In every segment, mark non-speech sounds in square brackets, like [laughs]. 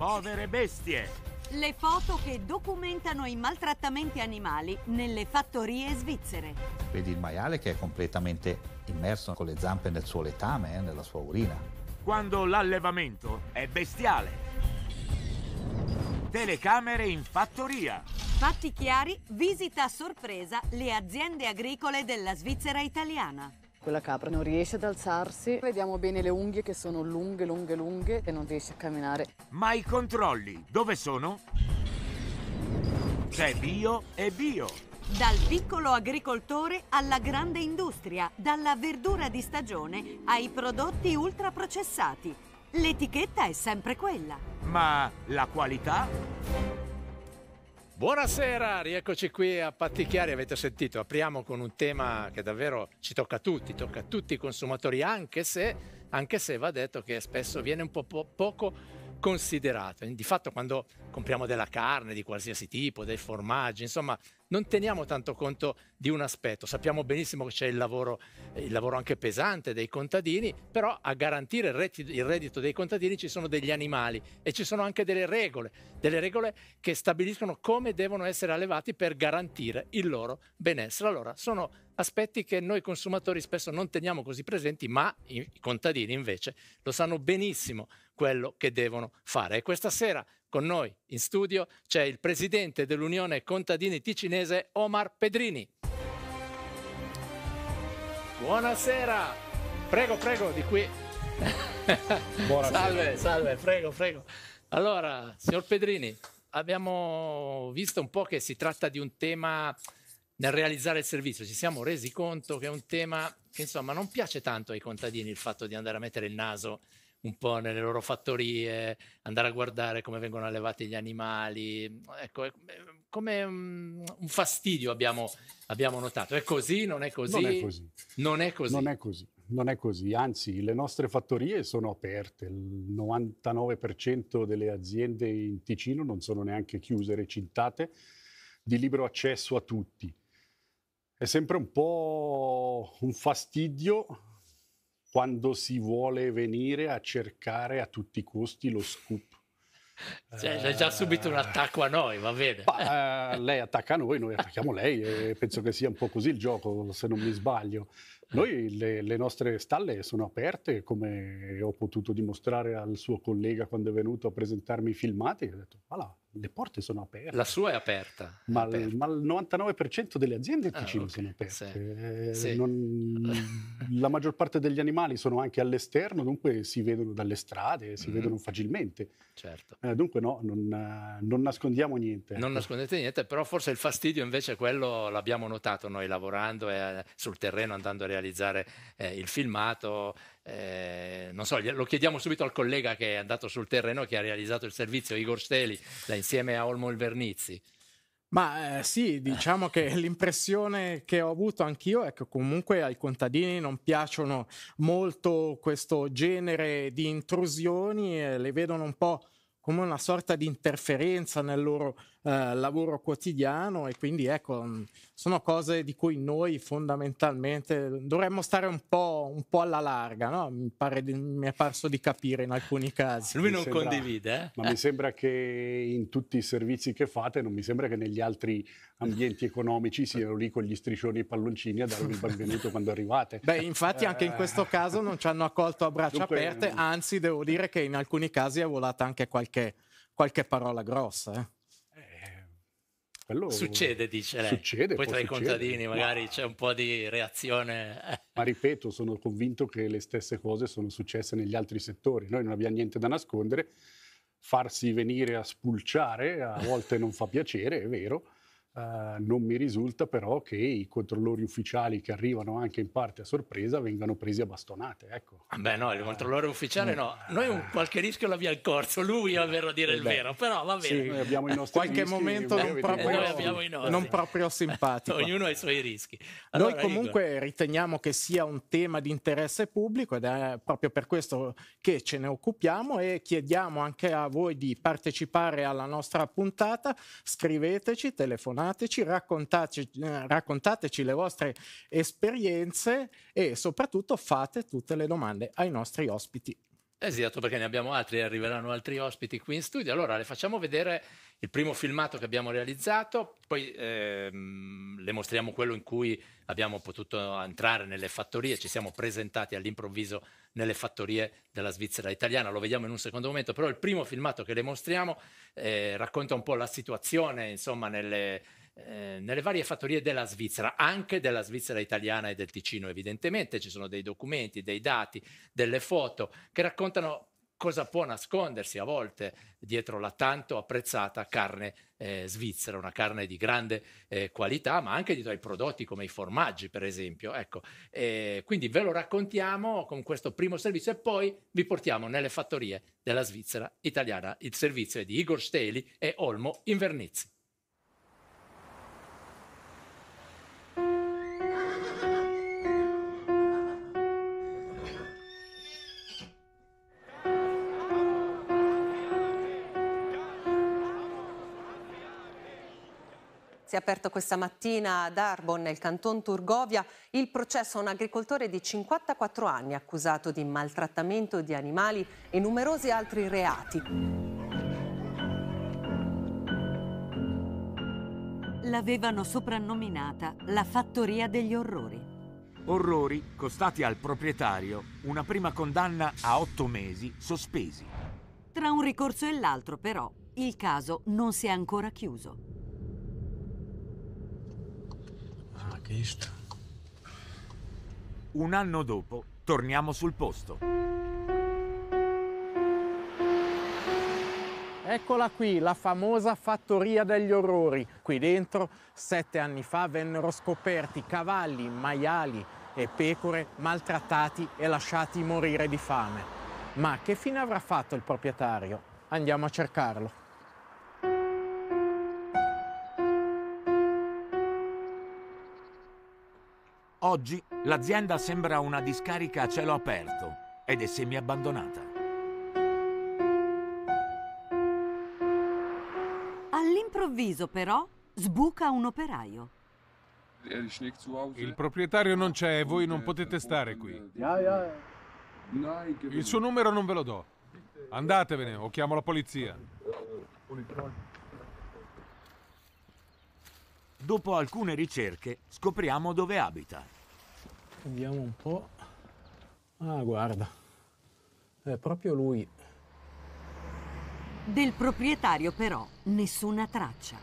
Povere bestie! Le foto che documentano i maltrattamenti animali nelle fattorie svizzere. Vedi il maiale che è completamente immerso con le zampe nel suo letame, eh, nella sua urina. Quando l'allevamento è bestiale. Telecamere in fattoria. Fatti chiari visita a sorpresa le aziende agricole della Svizzera italiana. Quella capra non riesce ad alzarsi, vediamo bene le unghie che sono lunghe, lunghe, lunghe e non riesce a camminare. Ma i controlli dove sono? C'è bio e bio. Dal piccolo agricoltore alla grande industria, dalla verdura di stagione ai prodotti ultraprocessati. L'etichetta è sempre quella. Ma la qualità? Buonasera, rieccoci qui a Patti Chiari, avete sentito, apriamo con un tema che davvero ci tocca a tutti, tocca a tutti i consumatori, anche se, anche se va detto che spesso viene un po' po- poco considerato. Di fatto quando compriamo della carne di qualsiasi tipo, dei formaggi, insomma non teniamo tanto conto di un aspetto. Sappiamo benissimo che c'è il lavoro, eh, il lavoro anche pesante dei contadini, però a garantire il reddito, il reddito dei contadini ci sono degli animali e ci sono anche delle regole, delle regole che stabiliscono come devono essere allevati per garantire il loro benessere. Allora sono aspetti che noi consumatori spesso non teniamo così presenti, ma i contadini invece lo sanno benissimo quello che devono fare. E questa sera con noi in studio c'è il presidente dell'Unione Contadini Ticinese Omar Pedrini. Buonasera, prego, prego, di qui. [laughs] Buonasera. salve, salve, prego, prego. Allora, signor Pedrini, abbiamo visto un po' che si tratta di un tema nel realizzare il servizio, ci siamo resi conto che è un tema che insomma non piace tanto ai contadini il fatto di andare a mettere il naso un po' nelle loro fattorie, andare a guardare come vengono allevati gli animali. Mm, ecco, come mm, mm, un fastidio abbiamo, abbiamo notato. È così? Non è così? Non è così. Non è così. Non è così non è così, anzi le nostre fattorie sono aperte, il 99% delle aziende in Ticino non sono neanche chiuse, recintate, di libero accesso a tutti. È sempre un po' un fastidio quando si vuole venire a cercare a tutti i costi lo scoop. Cioè, c'è già subito un attacco a noi, va bene. Ma, uh, lei attacca a noi, noi attacchiamo lei e penso che sia un po' così il gioco, se non mi sbaglio. Noi le, le, nostre stalle sono aperte, come ho potuto dimostrare al suo collega quando è venuto a presentarmi i filmati, Ha detto, voilà, le porte sono aperte. La sua è aperta. Ma, è Il, ma il 99% delle aziende in ah, Ticino okay. sono aperte. Sì. Eh, sì. Non, la maggior parte degli animali sono anche all'esterno, dunque si vedono dalle strade, si mm. vedono facilmente. Certo. Eh, dunque no, non, non, nascondiamo niente. Non ecco. nascondete niente, però forse il fastidio invece quello l'abbiamo notato noi lavorando e eh, sul terreno andando a realizzare realizzare eh, il filmato. Eh, non so, lo chiediamo subito al collega che è andato sul terreno, che ha realizzato il servizio, Igor Steli, da, insieme a Olmo Vernizzi. Ma eh, sì, diciamo che [laughs] l'impressione che ho avuto anch'io è che comunque ai contadini non piacciono molto questo genere di intrusioni, e le vedono un po' come una sorta di interferenza nel loro eh, lavoro quotidiano e quindi ecco, mm, sono cose di cui noi fondamentalmente dovremmo stare un po', un po alla larga, no? mi, pare, mi, è parso di capire in alcuni casi. Lui non sembra, condivide. Eh? Ma mi sembra che in tutti i servizi che fate, non mi sembra che negli altri ambienti economici siano lì con gli striscioni e i palloncini a darvi il benvenuto quando arrivate. Beh, infatti anche in eh. questo caso non ci hanno accolto a braccia Dunque, aperte, anzi devo dire che in alcuni casi è volata anche qualche, qualche parola grossa. Eh. Quello succede, dice lei. Succede, poi tra i contadini magari Ma... c'è un po' di reazione. [laughs] Ma ripeto, sono convinto che le stesse cose sono successe negli altri settori. Noi non abbiamo niente da nascondere. Farsi venire a spulciare a volte non fa piacere, è vero Uh, non mi risulta però che i controllori ufficiali che arrivano anche in parte a sorpresa vengano presi a bastonate. Ecco. Ah, beh, no, il eh, controllore ufficiale eh, no. Noi un qualche rischio l'abbiamo corso, lui è vero a dire il beh. vero, però va bene. Sì, noi abbiamo i nostri Qualche rischi, momento non proprio, non proprio, simpatico. Ognuno ha i suoi rischi. Allora, noi comunque Igor. riteniamo che sia un tema di interesse pubblico ed è proprio per questo che ce ne occupiamo e chiediamo anche a voi di partecipare alla nostra puntata. Scriveteci, telefonate chiamateci, raccontateci, eh, raccontateci le vostre esperienze e soprattutto fate tutte le domande ai nostri ospiti. Esatto, perché ne abbiamo altri e arriveranno altri ospiti qui in studio. Allora, le facciamo vedere il primo filmato che abbiamo realizzato, poi ehm, le mostriamo quello in cui abbiamo potuto entrare nelle fattorie, ci siamo presentati all'improvviso nelle fattorie della Svizzera italiana. Lo vediamo in un secondo momento, però il primo filmato che le mostriamo eh, racconta un po' la situazione, insomma, nelle, eh, nelle varie fattorie della Svizzera, anche della Svizzera italiana e del Ticino evidentemente, ci sono dei documenti, dei dati, delle foto che raccontano cosa può nascondersi a volte dietro la tanto apprezzata carne eh, svizzera, una carne di grande eh, qualità, ma anche dietro ai prodotti come i formaggi, per esempio. Ecco, eh, quindi ve lo raccontiamo con questo primo servizio e poi vi portiamo nelle fattorie della Svizzera italiana. Il servizio è di Igor Steli e Olmo Invernizzi. Si è aperto questa mattina ad Arbon, nel canton Turgovia, il processo a un agricoltore di 54 anni accusato di maltrattamento di animali e numerosi altri reati. L'avevano soprannominata la fattoria degli orrori. Orrori costati al proprietario una prima condanna a otto mesi sospesi. Tra un ricorso e l'altro, però, il caso non si è ancora chiuso. Cristo. Un anno dopo, torniamo sul posto. Eccola qui, la famosa fattoria degli orrori. Qui dentro, sette anni fa, vennero scoperti cavalli, maiali e pecore maltrattati e lasciati morire di fame. Ma che fine avrà fatto il proprietario? Andiamo a cercarlo. Oggi l'azienda sembra una discarica a cielo aperto ed è semiabbandonata. All'improvviso però sbuca un operaio. Il proprietario non c'è e voi non potete stare qui. Il suo numero non ve lo do. Andatevene o chiamo la polizia. Dopo alcune ricerche scopriamo dove abita. Vediamo un po'. Ah, guarda. È proprio lui. Del proprietario però nessuna traccia.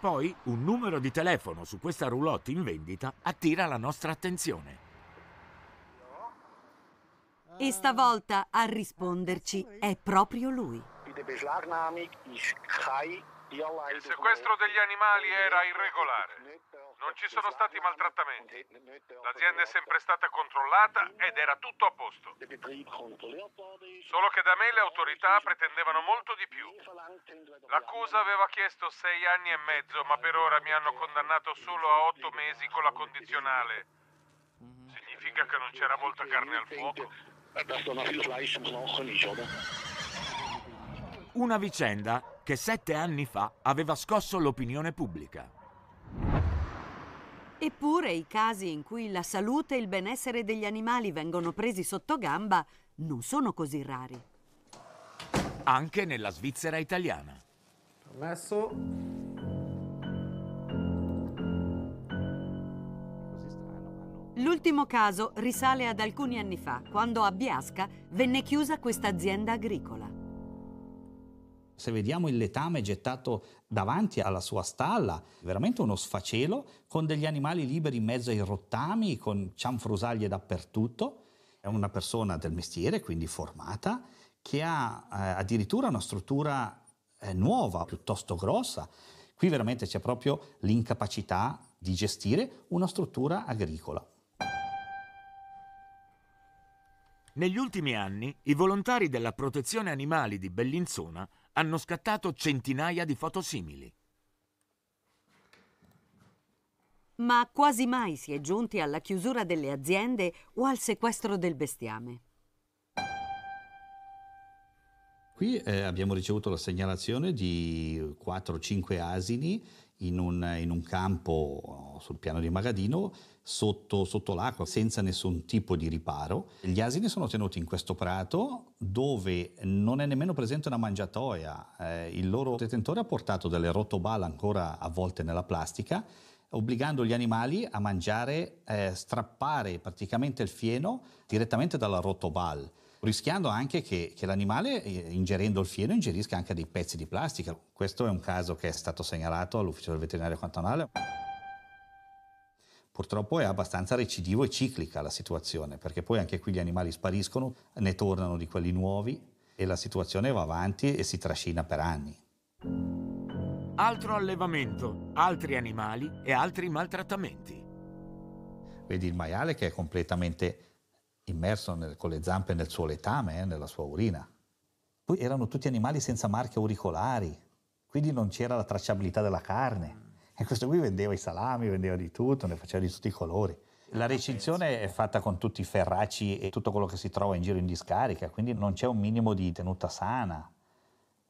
Poi un numero di telefono su questa roulotte in vendita attira la nostra attenzione. E stavolta a risponderci è proprio lui. Die il sequestro degli animali era irregolare. Non ci sono esatto, stati maltrattamenti. L'azienda è sempre stata controllata ed era tutto a posto. Solo che da me le autorità pretendevano molto di più. L'accusa aveva chiesto sei anni e mezzo, ma per ora mi hanno condannato solo a otto mesi con la condizionale. Significa che non c'era molta carne al fuoco. Una vicenda che sette anni fa aveva scosso l'opinione pubblica. Eppure i casi in cui la salute e il benessere degli animali vengono presi sotto gamba non sono così rari. Anche nella Svizzera italiana. Messo. L'ultimo caso risale ad alcuni anni fa, quando a Biasca venne chiusa questa azienda agricola. Se vediamo il letame gettato davanti alla sua stalla, veramente uno sfacelo, con degli animali liberi in mezzo ai rottami, con cianfrusaglie dappertutto. È una persona del mestiere, quindi formata, che ha eh, addirittura una struttura eh, nuova, piuttosto grossa. Qui veramente c'è proprio l'incapacità di gestire una struttura agricola. Negli ultimi anni i volontari della protezione animali di Bellinzona hanno scattato centinaia di fotosimili. Ma quasi mai si è giunti alla chiusura delle aziende o al sequestro del bestiame. Qui eh, abbiamo ricevuto la segnalazione di 4-5 asini in un, in un campo sul piano di Magadino sotto, sotto l'acqua senza nessun tipo di riparo. Gli asini sono tenuti in questo prato dove non è nemmeno presente una mangiatoia, eh, il loro detentore ha portato delle rotobale ancora avvolte nella plastica obbligando gli animali a mangiare, eh, strappare praticamente il fieno direttamente dalla rotobal, rischiando anche che, che l'animale, eh, ingerendo il fieno, ingerisca anche dei pezzi di plastica. Questo è un caso che è stato segnalato all'ufficio del veterinario cantonale. Purtroppo è abbastanza recidivo e ciclica la situazione, perché poi anche qui gli animali spariscono, ne tornano di quelli nuovi e la situazione va avanti e si trascina per anni. Altro allevamento, altri animali e altri maltrattamenti. Vedi il maiale che è completamente immerso nel, con le zampe nel suo letame, eh, nella sua urina. Poi erano tutti animali senza marche auricolari, quindi non c'era la tracciabilità della carne. E questo qui vendeva i salami, vendeva di tutto, ne faceva di tutti i colori. La recinzione è fatta con tutti i ferraci e tutto quello che si trova in giro in discarica, quindi non c'è un minimo di tenuta sana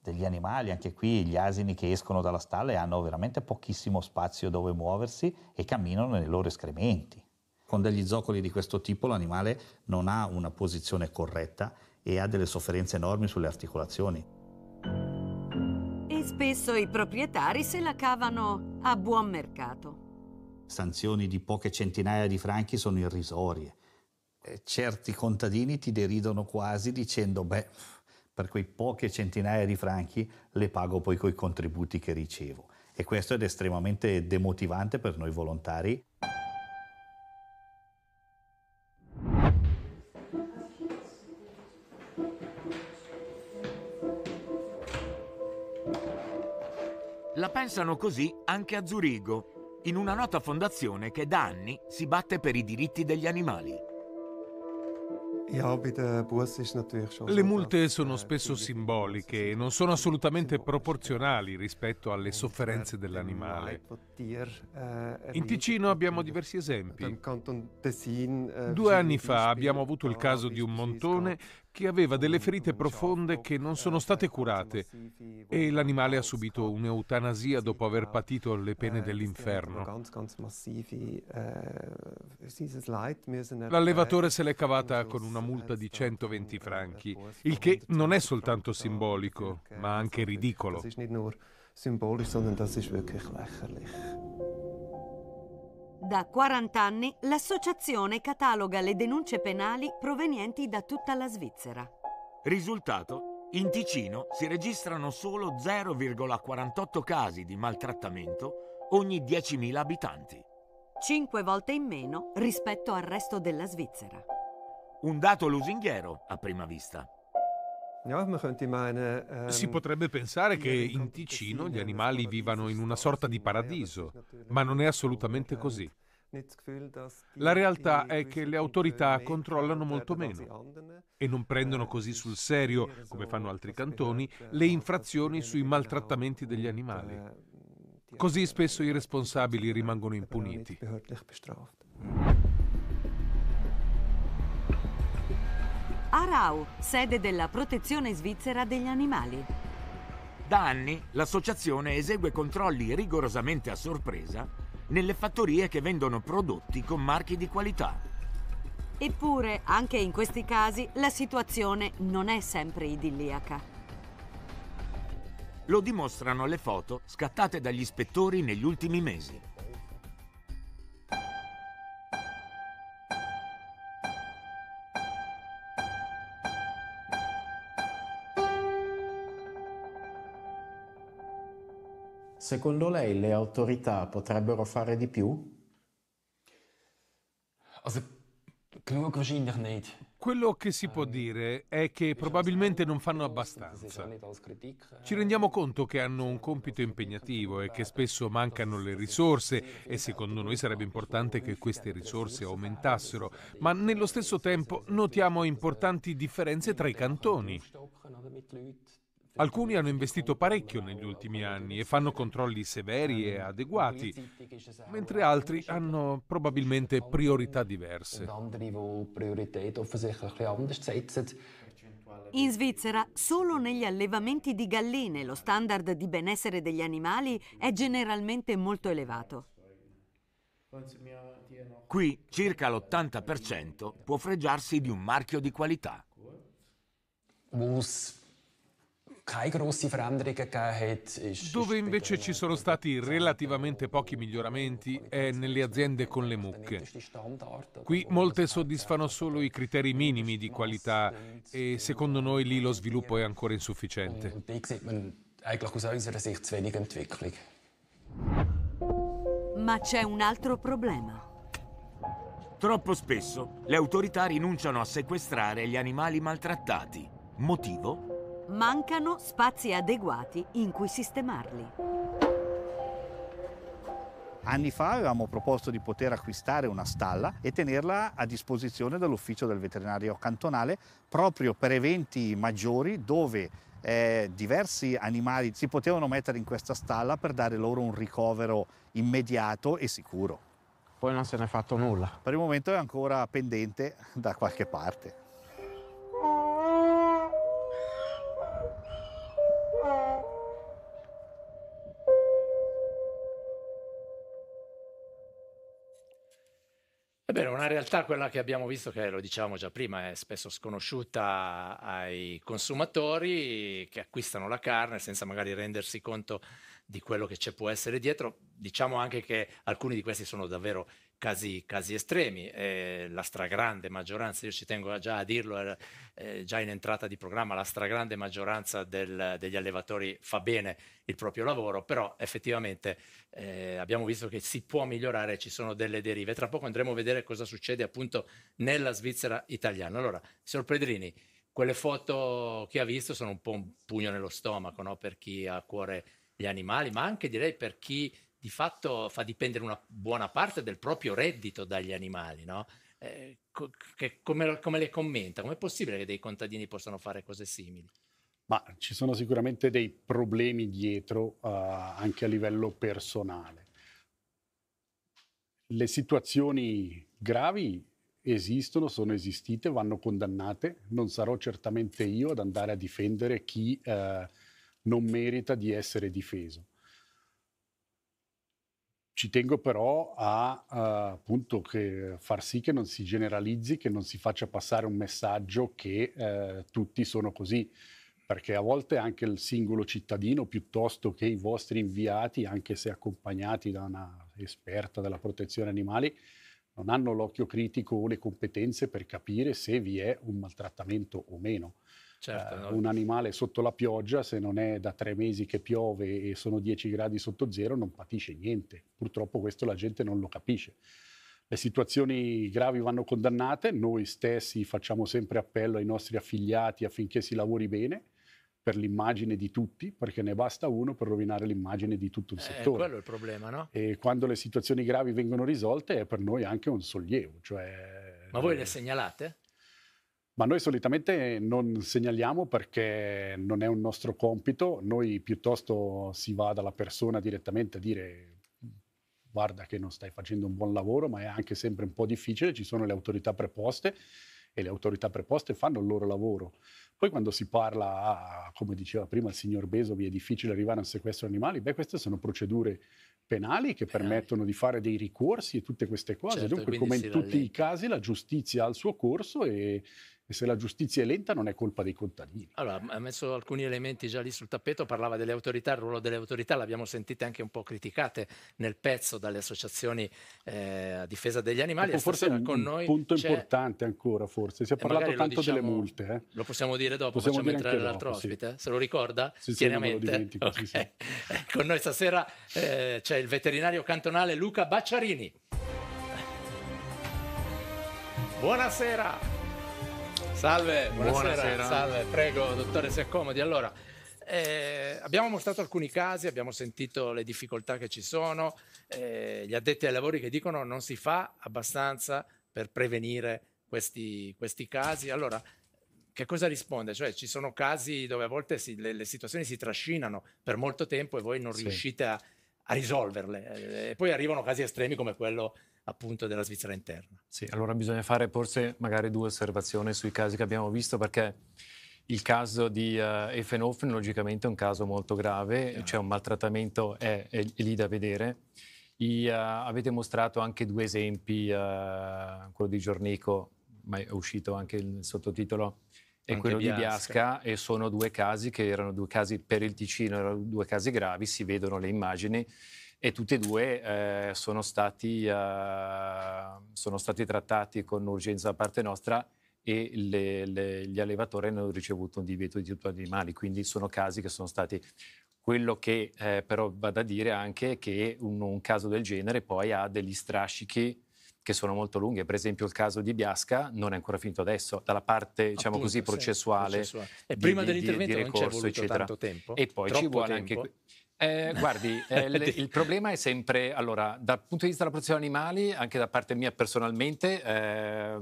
degli animali. Anche qui gli asini che escono dalla stalla hanno veramente pochissimo spazio dove muoversi e camminano nei loro escrementi. Con degli zoccoli di questo tipo l'animale non ha una posizione corretta e ha delle sofferenze enormi sulle articolazioni spesso i proprietari se la cavano a buon mercato. Sanzioni di poche centinaia di franchi sono irrisorie. Certi contadini ti deridono quasi dicendo, beh, per quei poche centinaia di franchi le pago poi coi contributi che ricevo. E questo è estremamente demotivante per noi volontari La pensano così anche a Zurigo, in una nota fondazione che da anni si batte per i diritti degli animali. Eh, cioè, Le multe eh, sono eh, spesso simboliche e non sono assolutamente proporzionali rispetto alle sofferenze dell'animale. In Ticino abbiamo diversi esempi. Due anni fa abbiamo avuto il caso di un montone che aveva delle ferite profonde che non sono state curate e l'animale ha subito un'eutanasia dopo aver patito le pene eh, dell'inferno. Eh, L'allevatore se l'è cavata con una multa di 120 äh, franchi, il che non è soltanto simbolico, ma anche ridicolo. symbolisch, sondern das ist wirklich lächerlich. Da 40 anni l'associazione cataloga le denunce penali provenienti da tutta la Svizzera. Risultato? In Ticino si registrano solo 0,48 casi di maltrattamento ogni 10.000 abitanti. Cinque volte in meno rispetto al resto della Svizzera. Un dato lusinghiero a prima vista. Ehm, si potrebbe pensare che in Ticino gli animali vivano in una sorta di paradiso, ma non è assolutamente così. La realtà è che le autorità controllano molto meno e non prendono eh, così sul serio, come fanno altri cantoni, eh, le infrazioni sui maltrattamenti degli eh, animali. Così spesso i responsabili rimangono impuniti. Arau, sede della protezione svizzera degli animali. Da anni l'associazione esegue controlli rigorosamente a sorpresa nelle fattorie che vendono prodotti con marchi di qualità. Eppure, anche in questi casi, la situazione non è sempre idilliaca. Lo dimostrano le foto scattate dagli ispettori negli ultimi mesi. Secondo lei le autorità potrebbero fare di più? Quello che si può dire è che probabilmente non fanno abbastanza. Ci rendiamo conto che hanno un compito impegnativo e che spesso mancano le risorse e secondo noi sarebbe importante che queste risorse aumentassero, ma nello stesso tempo notiamo importanti differenze tra i cantoni. Alcuni hanno investito parecchio negli ultimi anni e fanno controlli severi e adeguati, mentre altri hanno probabilmente priorità diverse. In Svizzera, solo negli allevamenti di galline lo standard di benessere degli animali è generalmente molto elevato. Qui circa l'80% può fregiarsi di un marchio di qualità. Wolfs dove invece ci sono stati relativamente pochi miglioramenti eh, è nelle aziende con le mucche. Qui molte soddisfano solo i criteri minimi di qualità e secondo noi lì lo sviluppo è ancora insufficiente. Ecco, ma c'è un altro problema. Troppo spesso le autorità rinunciano a sequestrare gli animali maltrattati. Motivo? mancano spazi adeguati in cui sistemarli. Anni fa avevamo proposto di poter acquistare una stalla e tenerla a disposizione dell'ufficio del veterinario cantonale proprio per eventi maggiori dove eh, diversi animali si potevano mettere in questa stalla per dare loro un ricovero immediato e sicuro. Poi non se n'è fatto nulla. Per il momento è ancora pendente da qualche parte. Ebbene, eh una realtà quella che abbiamo visto, che lo dicevamo già prima, è spesso sconosciuta ai consumatori che acquistano la carne senza magari rendersi conto di quello che ci può essere dietro. Diciamo anche che alcuni di questi sono davvero casi, casi estremi. Eh, la stragrande maggioranza, io ci tengo già a dirlo, eh, già in entrata di programma, la stragrande maggioranza del, degli allevatori fa bene il proprio lavoro, però effettivamente eh, abbiamo visto che si può migliorare, ci sono delle derive. Tra poco andremo a vedere cosa succede appunto nella Svizzera italiana. Allora, signor Pedrini, quelle foto che ha visto sono un po' un pugno nello stomaco no? per chi ha a cuore gli animali, ma anche direi per chi di fatto fa dipendere una buona parte del proprio reddito dagli animali, no? eh, co- come, come le commenta? Com'è possibile che dei contadini possano fare cose simili? Ma ci sono sicuramente dei problemi dietro uh, anche a livello personale. Le situazioni gravi esistono, sono esistite, vanno condannate. Non sarò certamente io ad andare a difendere chi uh, non merita di essere difeso. Ci tengo però a, a eh, appunto, far sì che non si generalizzi, che non si faccia passare un messaggio che eh, tutti sono così, perché a volte anche il singolo cittadino, piuttosto che i vostri inviati, anche se accompagnati da una esperta della protezione animali, non hanno l'occhio critico o le competenze per capire se vi è un maltrattamento o meno. Certo, eh, no. Un animale sotto la pioggia, se non è da tre mesi che piove e sono 10 gradi sotto zero, non patisce niente. Purtroppo questo la gente non lo capisce. Le situazioni gravi vanno condannate, noi stessi facciamo sempre appello ai nostri affiliati affinché si lavori bene per l'immagine di tutti, perché ne basta uno per rovinare l'immagine di tutto il eh, settore. Eh, quello è il problema, no? E quando le situazioni gravi vengono risolte è per noi anche un sollievo. Cioè... Ma voi le segnalate? Ma noi solitamente non segnaliamo perché non è un nostro compito, noi piuttosto si va dalla persona direttamente a dire guarda che non stai facendo un buon lavoro, ma è anche sempre un po' difficile, ci sono le autorità preposte e le autorità preposte fanno il loro lavoro. Poi quando si parla, a, come diceva prima il signor Besovi, è difficile arrivare a un sequestro animali, beh queste sono procedure penali che penali. permettono di fare dei ricorsi e tutte queste cose. Certo, Dunque come in tutti i casi la giustizia ha il suo corso e e se la giustizia è lenta non è colpa dei contadini. Allora, ha messo alcuni elementi già lì sul tappeto, parlava delle autorità, il ruolo delle autorità, l'abbiamo sentite anche un po' criticate nel pezzo dalle associazioni eh, a difesa degli animali. Ecco, forse un punto c'è... importante ancora, forse. Si è eh, parlato tanto diciamo, delle multe. Eh? Lo possiamo dire dopo, possiamo facciamo entrare l'altro dopo, ospite, sì. Eh? se lo ricorda? Sì, chiaramente. Sì, okay. sì, con ecco, noi stasera eh, c'è il veterinario cantonale Luca Bacciarini. Buonasera! Salve, buonasera. buonasera. Salve, prego, dottore, si accomodi. Allora, eh, abbiamo mostrato alcuni casi, abbiamo sentito le difficoltà che ci sono, eh, gli addetti ai lavori che dicono non si fa abbastanza per prevenire questi, questi casi. Allora, che cosa risponde? Cioè, ci sono casi dove a volte si, le, le, situazioni si trascinano per molto tempo e voi non sì. riuscite a a risolverle. E poi arrivano casi estremi come quello appunto della Svizzera interna. Sì, allora bisogna fare forse magari due osservazioni sui casi che abbiamo visto perché il caso di uh, eh, Effenhofen logicamente è un caso molto grave, c'è cioè un maltrattamento, è, è, è, lì da vedere. I, uh, avete mostrato anche due esempi, uh, quello di Giornico, ma è uscito anche il sottotitolo, e quello Biasca. di Biasca e sono due casi che erano due casi per il Ticino, erano due casi gravi, si vedono le immagini e tutti e due eh, sono, stati, eh, sono, stati, trattati con urgenza da parte nostra e le, le, gli allevatori hanno ricevuto un divieto di tutto animali, quindi sono casi che sono stati... Quello che eh, però va da dire anche è che un, un caso del genere poi ha degli strascichi che sono molto lunghe. Per esempio il caso di Biasca non è ancora finito adesso, dalla parte diciamo Appunto, così, processuale, sì, processuale. Di, prima di, dell'intervento di, di ricorso, eccetera. Tempo, e poi ci vuole tempo. anche... Eh, guardi, [laughs] eh, l- il problema è sempre, allora, dal punto di vista della protezione animali, anche da parte mia personalmente, eh,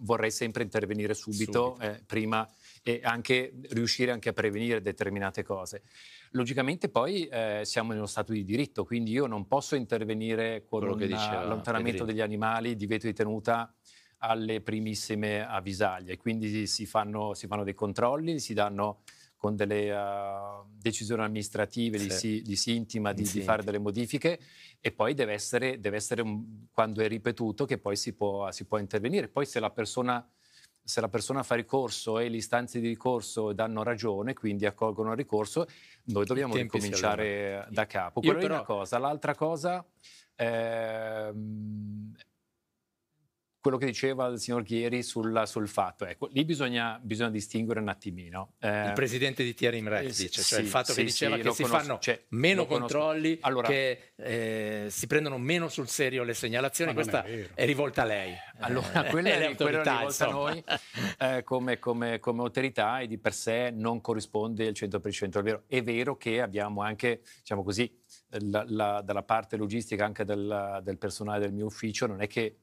vorrei sempre intervenire subito, subito. Eh, prima e anche riuscire anche a prevenire determinate cose. Logicamente poi eh, siamo in uno stato di diritto, quindi io non posso intervenire con l'allontanamento degli animali, divieto di tenuta alle primissime avvisaglie. Quindi si fanno, si fanno dei controlli, si danno con delle uh, decisioni amministrative, sì. si, gli, si, intima di, di, fare delle modifiche e poi deve essere, deve essere un, quando è ripetuto che poi si può, si può intervenire. Poi se la persona se la persona fa ricorso e le istanze di ricorso danno ragione, quindi accolgono il ricorso, noi dobbiamo ricominciare da capo. Quella però... è una cosa. L'altra cosa, eh, quello che diceva il signor Ghieri sulla, sul fatto. Ecco, lì bisogna, bisogna distinguere un attimino. Eh, il presidente di Thierry Rex eh, dice, cioè sì, il fatto sì, che diceva sì, che si conosco, fanno cioè, meno controlli, allora, che eh, si prendono meno sul serio le segnalazioni, questa è, è, rivolta a lei. Eh, allora, eh, quella è, quella è rivolta a noi come, come, come, autorità e di per sé non corrisponde al 100% al vero. È vero che abbiamo anche, diciamo così, la, la, dalla parte logistica anche del, del personale del mio ufficio, non è che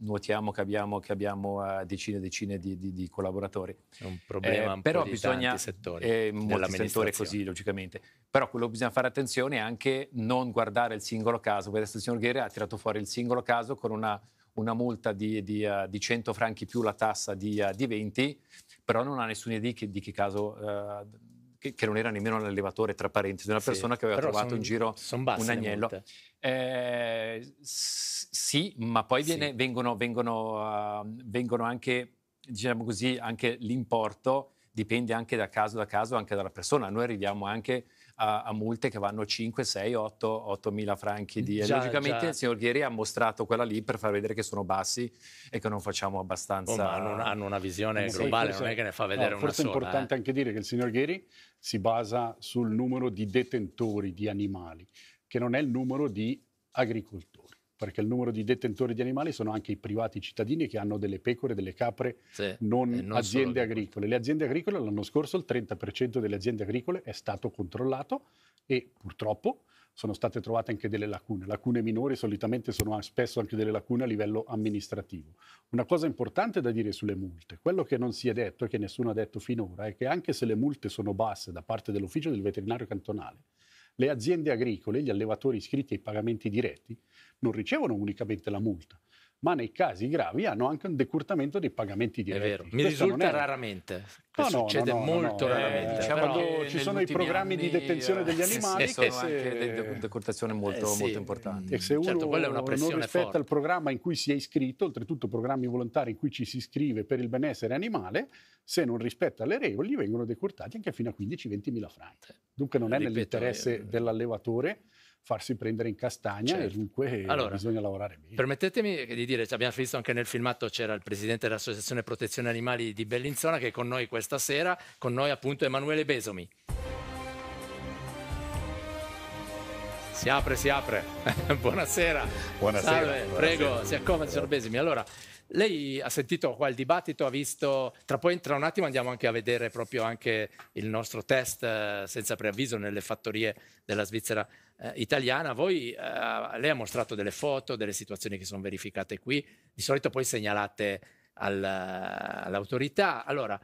nuotiamo che abbiamo, che abbiamo eh, decine e decine di, di, di, collaboratori. È un problema eh, però un bisogna, settori. È un settore così, logicamente. Però quello che bisogna fare attenzione è anche non guardare il singolo caso, perché il signor Guerra ha tirato fuori il singolo caso con una, una multa di, di, uh, di, 100 franchi più la tassa di, uh, di 20, però non ha nessuna idea di che, di che caso... Uh, che, che non era nemmeno un allevatore, tra parentesi, una persona sì, che aveva trovato son, in giro un agnello. Eh, sì, ma poi viene, sì. vengono, vengono, uh, vengono anche, diciamo così, anche l'importo dipende anche da caso da caso, anche dalla persona. Noi arriviamo anche a, a multe che vanno 5, 6, 8, 8 mila franchi di... Già, logicamente già. il signor Ghieri ha mostrato quella lì per far vedere che sono bassi e che non facciamo abbastanza... Oh, ma hanno, hanno, una visione eh, sì, globale, forse, non è che ne fa vedere no, una forse sola. è importante eh. anche dire che il signor Ghieri si basa sul numero di detentori di animali, che non è il numero di agricoltori perché il numero di detentori di animali sono anche i privati cittadini che hanno delle pecore, delle capre, sì, non, non, aziende agricole. Le aziende agricole l'anno scorso il 30% delle aziende agricole è stato controllato e purtroppo sono state trovate anche delle lacune. Lacune minori solitamente sono spesso anche delle lacune a livello amministrativo. Una cosa importante da dire sulle multe, quello che non si è detto e che nessuno ha detto finora è che anche se le multe sono basse da parte dell'ufficio del veterinario cantonale, le aziende agricole, gli allevatori iscritti ai pagamenti diretti, non ricevono unicamente la multa, ma nei casi gravi hanno anche un decurtamento dei pagamenti diretti. È vero, mi Questo risulta è... raramente, no, no, succede no, molto eh, raramente. Eh, diciamo che ci sono i programmi anni, di detenzione degli eh, animali sì, sì, che sono se... anche delle decurtazioni eh, molto, eh, sì. molto importanti. E se certo, uno certo, non rispetta forte. il programma in cui si è iscritto, oltretutto programmi volontari in cui ci si iscrive per il benessere animale, se non rispetta le regole vengono decurtati anche fino a 15-20 mila franchi. Dunque non è Ripeto, nell'interesse io... dell'allevatore farsi prendere in castagna certo. e dunque eh, allora, bisogna lavorare bene. Permettetemi di dire, abbiamo visto anche nel filmato c'era il presidente dell'Associazione Protezione Animali di Bellinzona che è con noi questa sera, con noi appunto Emanuele Besomi. Si apre, si apre. [laughs] Buonasera. Buonasera. Salve, buonasera. prego, si accomodi, signor Besomi. Allora, lei ha sentito qua il dibattito, ha visto, tra, poi, tra un attimo andiamo anche a vedere proprio anche il nostro test eh, senza preavviso nelle fattorie della Svizzera eh, italiana. Voi, eh, lei ha mostrato delle foto, delle situazioni che sono verificate qui, di solito poi segnalate al, all'autorità. Allora,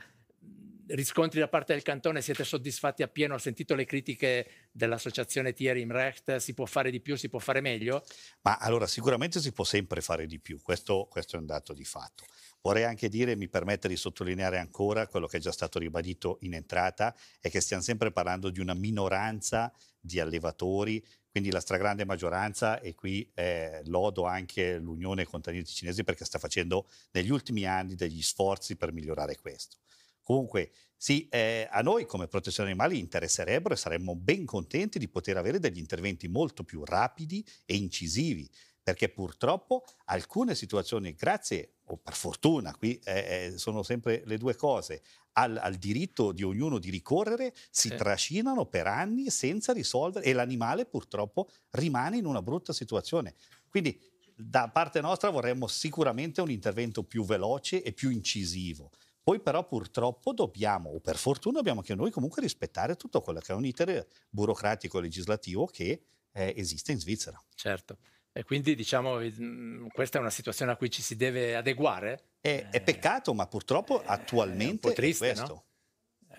riscontri da parte del cantone, siete soddisfatti appieno? Ho sentito le critiche dell'associazione Thierry Imrecht, si può fare di più, si può fare meglio? Ma allora sicuramente si può sempre fare di più, questo, questo è un dato di fatto. Vorrei anche dire, mi permette di sottolineare ancora quello che è già stato ribadito in entrata, è che stiamo sempre parlando di una minoranza di allevatori quindi la stragrande maggioranza, e qui eh, lodo anche l'Unione Contadini Cinesi perché sta facendo negli ultimi anni degli sforzi per migliorare questo. Comunque, sì, eh, a noi come protezione animali interesserebbero e saremmo ben contenti di poter avere degli interventi molto più rapidi e incisivi, perché purtroppo alcune situazioni, grazie o per fortuna, qui eh, eh, sono sempre le due cose, al, al, diritto di ognuno di ricorrere, si sì. trascinano per anni senza risolvere e l'animale purtroppo rimane in una brutta situazione. Quindi da parte nostra vorremmo sicuramente un intervento più veloce e più incisivo. Poi però purtroppo dobbiamo, o per fortuna dobbiamo anche noi comunque rispettare tutto quello che è un iter burocratico legislativo che eh, esiste in Svizzera. Certo. E quindi diciamo mm, questa è una situazione a cui ci si deve adeguare. È, eh, è peccato, ma purtroppo eh, attualmente è, triste, è questo. No?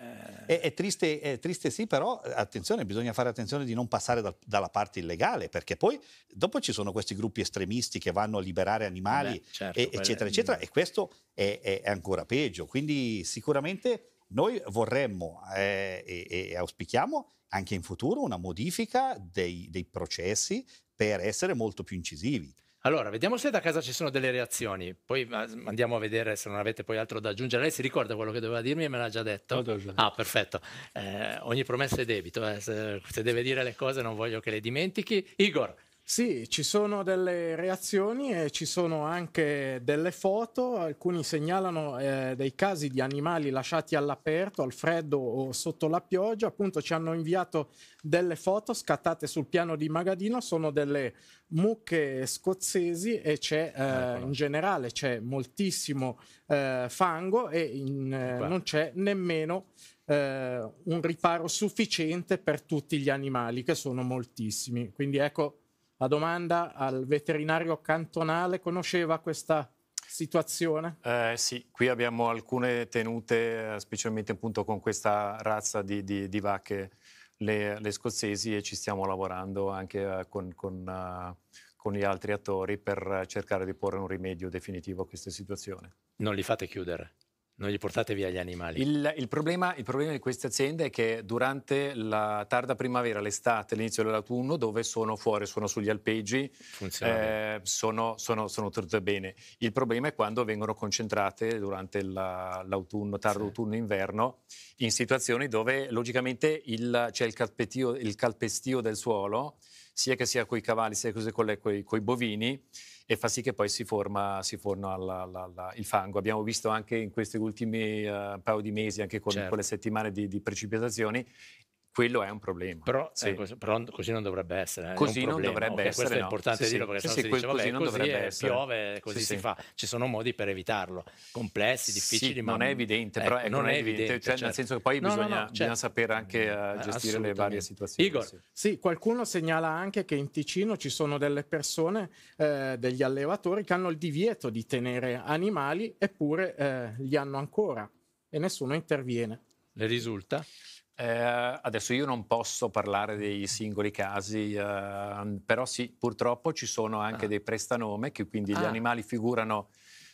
È, eh, è, triste, è, triste, sì, però eh, attenzione, bisogna fare attenzione di non passare dal, dalla parte illegale, perché poi dopo ci sono questi gruppi estremisti che vanno a liberare animali, eh Beh, certo, e, eccetera, eccetera, e questo è, è, ancora peggio. Quindi sicuramente noi vorremmo eh, e, e, auspichiamo anche in futuro una modifica dei, dei processi per essere molto più incisivi. Allora, vediamo se da casa ci sono delle reazioni, poi andiamo a vedere se non avete poi altro da aggiungere. Lei si ricorda quello che doveva dirmi e me l'ha già detto? Ah, perfetto. Eh, ogni promessa è debito, eh. se, se deve dire le cose non voglio che le dimentichi. Igor, sì, ci sono delle reazioni e ci sono anche delle foto, alcuni segnalano eh, dei casi di animali lasciati all'aperto, al freddo o sotto la pioggia, appunto ci hanno inviato delle foto scattate sul piano di Magadino, sono delle mucche scozzesi e c'è eh, in generale c'è moltissimo eh, fango e in, eh, non c'è nemmeno eh, un riparo sufficiente per tutti gli animali che sono moltissimi. Quindi ecco la domanda al veterinario cantonale, conosceva questa situazione? Eh, sì, qui abbiamo alcune tenute, eh, specialmente appunto con questa razza di, di, di vacche, le, le, scozzesi, e ci stiamo lavorando anche eh, con, con, eh, con gli altri attori per cercare di porre un rimedio definitivo a questa situazione. Non li fate chiudere? Non gli portate via gli animali. Il, il, problema, il, problema, di queste aziende è che durante la tarda primavera, l'estate, l'inizio dell'autunno, dove sono fuori, sono sugli alpeggi, eh, sono, sono, sono, tutte bene. Il problema è quando vengono concentrate durante la, l'autunno, tardo sì. autunno, inverno, in situazioni dove logicamente il, c'è il calpestio, il calpestio del suolo sia che sia con i cavalli, sia che sia con i bovini, e fa sì che poi si forma, si forma la, la, la, il fango. Abbiamo visto anche in questi ultimi uh, paio di mesi, anche con, certo. le settimane di, di precipitazioni, quello è un problema. Però, eh, sì. eh, però così non dovrebbe essere. Eh? Così non dovrebbe okay, essere. Questo è importante sì, dirlo perché sì, sì, dice, così non dovrebbe essere. Piove, così si fa. Ci sono modi per evitarlo, complessi, difficili. ma non è evidente, però eh, ecco, non, non è evidente, evidente cioè, certo. nel senso che poi no, bisogna, no, bisogna certo. sapere anche uh, gestire le varie situazioni. Igor, sì. qualcuno segnala anche che in Ticino ci sono delle persone, eh, degli allevatori che hanno il divieto di tenere animali, eppure li hanno ancora e nessuno interviene. Le risulta? Eh, adesso io non posso parlare dei singoli casi, eh, però sì, purtroppo ci sono anche ah. dei prestanome che quindi ah. gli animali figurano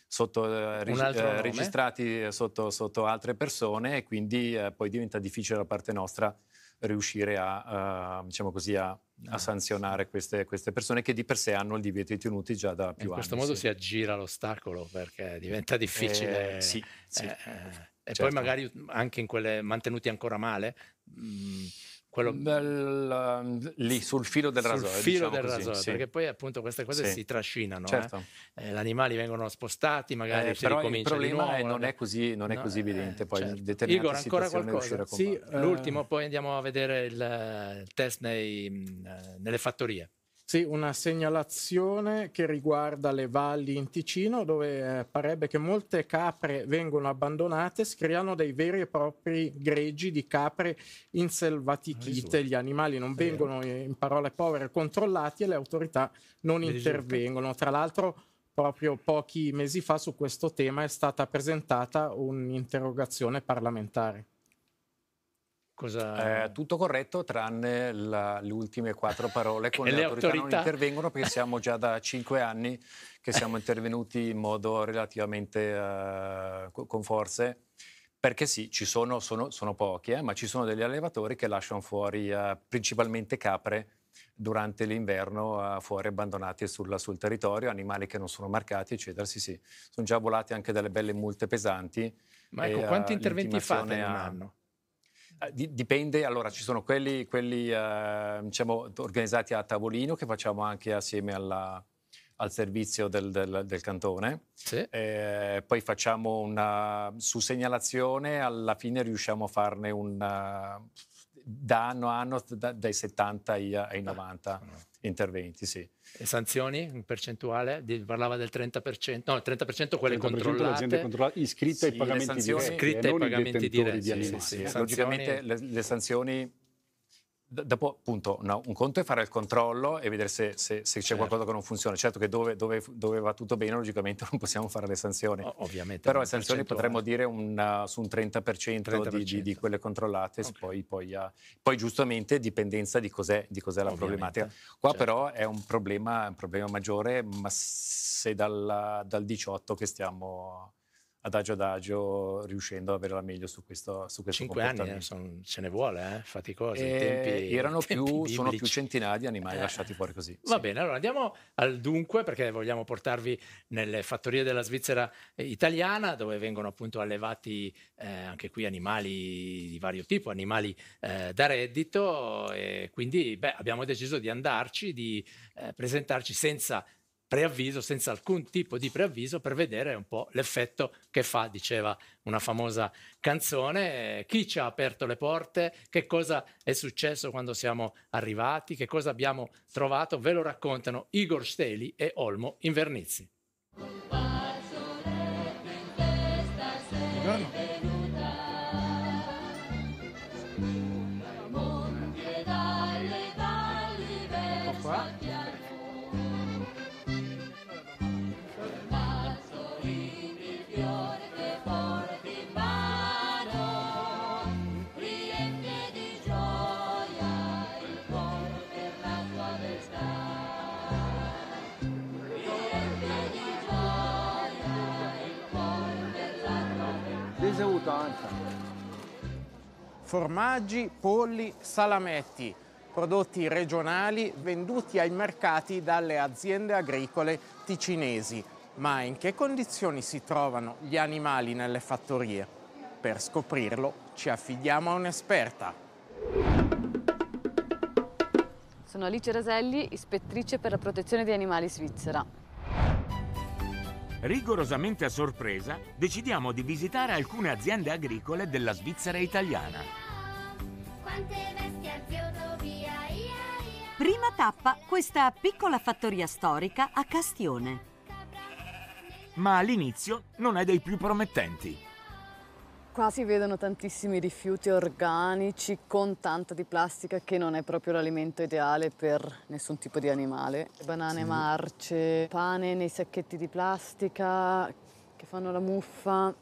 sotto, eh, eh registrati eh, sotto, sotto, altre persone e quindi eh, poi diventa difficile da parte nostra riuscire a, uh, diciamo così, a, a ah, sanzionare queste, queste, persone che di per sé hanno il divieto di tenuti già da più anni. In questo modo sì. si aggira l'ostacolo perché diventa difficile. sì, sì. E certo. poi magari anche in quelle mantenuti ancora male. Mm, quello... Del, ehm, lì sul filo del rasoio. Sul filo diciamo del rasoio, sì. perché poi appunto queste cose sì. si trascinano. Certo. Eh? Eh, gli animali vengono spostati, magari eh, si però Il problema è, non eh. è così, non è no, così evidente. Eh, poi certo. Igor, ancora qualcosa? Sì, l'ultimo, poi andiamo a vedere il, eh, il test nei, mm, nelle fattorie. Sì, una segnalazione che riguarda le valli in Ticino, dove eh, parebbe che molte capre vengono abbandonate, si creano dei veri e propri greggi di capre inselvatichite. Gli animali non vengono, eh, in parole povere, controllati e le autorità non intervengono. Tra l'altro, proprio pochi mesi fa su questo tema è stata presentata un'interrogazione parlamentare. Cosa... Eh, tutto corretto tranne la, le ultime quattro parole con [laughs] le, le autorità, autorità, non intervengono perché siamo già da cinque anni che siamo intervenuti in modo relativamente uh, con forze perché sì, ci sono, sono, sono pochi, eh, ma ci sono degli allevatori che lasciano fuori uh, principalmente capre durante l'inverno uh, fuori abbandonati sul, sul, territorio, animali che non sono marcati, eccetera. Sì, sì, sono già volate anche delle belle multe pesanti. Ma ecco, e, quanti interventi fate in un anno? Eh, dipende, allora ci sono quelli, quelli eh, diciamo, organizzati a tavolino che facciamo anche assieme alla, al servizio del, del, del cantone. Sì. Eh, poi facciamo una su segnalazione, alla fine riusciamo a farne un eh, da anno a anno da, dai 70 ai, ai 90. Ah, no interventi, sì. E sanzioni in percentuale? Parlava del 30%, no, il 30% quelle 30% controllate. aziende controllate iscritte sì, eh, ai pagamenti diretti, iscritte ai pagamenti diretti. Di sì, sì, Logicamente le, le sanzioni dopo appunto no, un conto è fare il controllo e vedere se, se, se c'è certo. qualcosa che non funziona. Certo che dove, dove, dove, va tutto bene logicamente non possiamo fare le sanzioni. O, ovviamente. Però le sanzioni potremmo dire una, su un 30%, 30%. Di, di, di, quelle controllate, okay. poi, poi, uh, poi, giustamente dipendenza di cos'è, di cos'è la ovviamente. problematica. Qua certo. però è un problema, un problema maggiore, ma se dalla, dal 18 che stiamo adagio adagio riuscendo ad avere la meglio su questo, su questo Cinque anni eh, son, ce ne vuole, eh? faticoso, eh, tempi, erano tempi più, biblici. sono più centinaia di animali eh. lasciati fuori così. Va bene, allora andiamo al dunque perché vogliamo portarvi nelle fattorie della Svizzera eh, italiana dove vengono appunto allevati eh, anche qui animali di vario tipo, animali eh, da reddito e quindi beh, abbiamo deciso di andarci, di presentarci senza preavviso, senza alcun tipo di preavviso, per vedere un po' l'effetto che fa, diceva una famosa canzone, chi ci ha aperto le porte, che cosa è successo quando siamo arrivati, che cosa abbiamo trovato, ve lo raccontano Igor Steli e Olmo Invernizzi. formaggi, polli, salametti, prodotti regionali venduti ai mercati dalle aziende agricole ticinesi. Ma in che condizioni si trovano gli animali nelle fattorie? Per scoprirlo ci affidiamo a un'esperta. Sono Alice Raselli, ispettrice per la protezione degli animali svizzera. Rigorosamente a sorpresa, decidiamo di visitare alcune aziende agricole della Svizzera italiana al via, Prima tappa questa piccola fattoria storica a Castione. Ma all'inizio non è dei più promettenti. Qua si vedono tantissimi rifiuti organici con tanta di plastica che non è proprio l'alimento ideale per nessun tipo di animale. Banane sì. marce, pane nei sacchetti di plastica che fanno la muffa.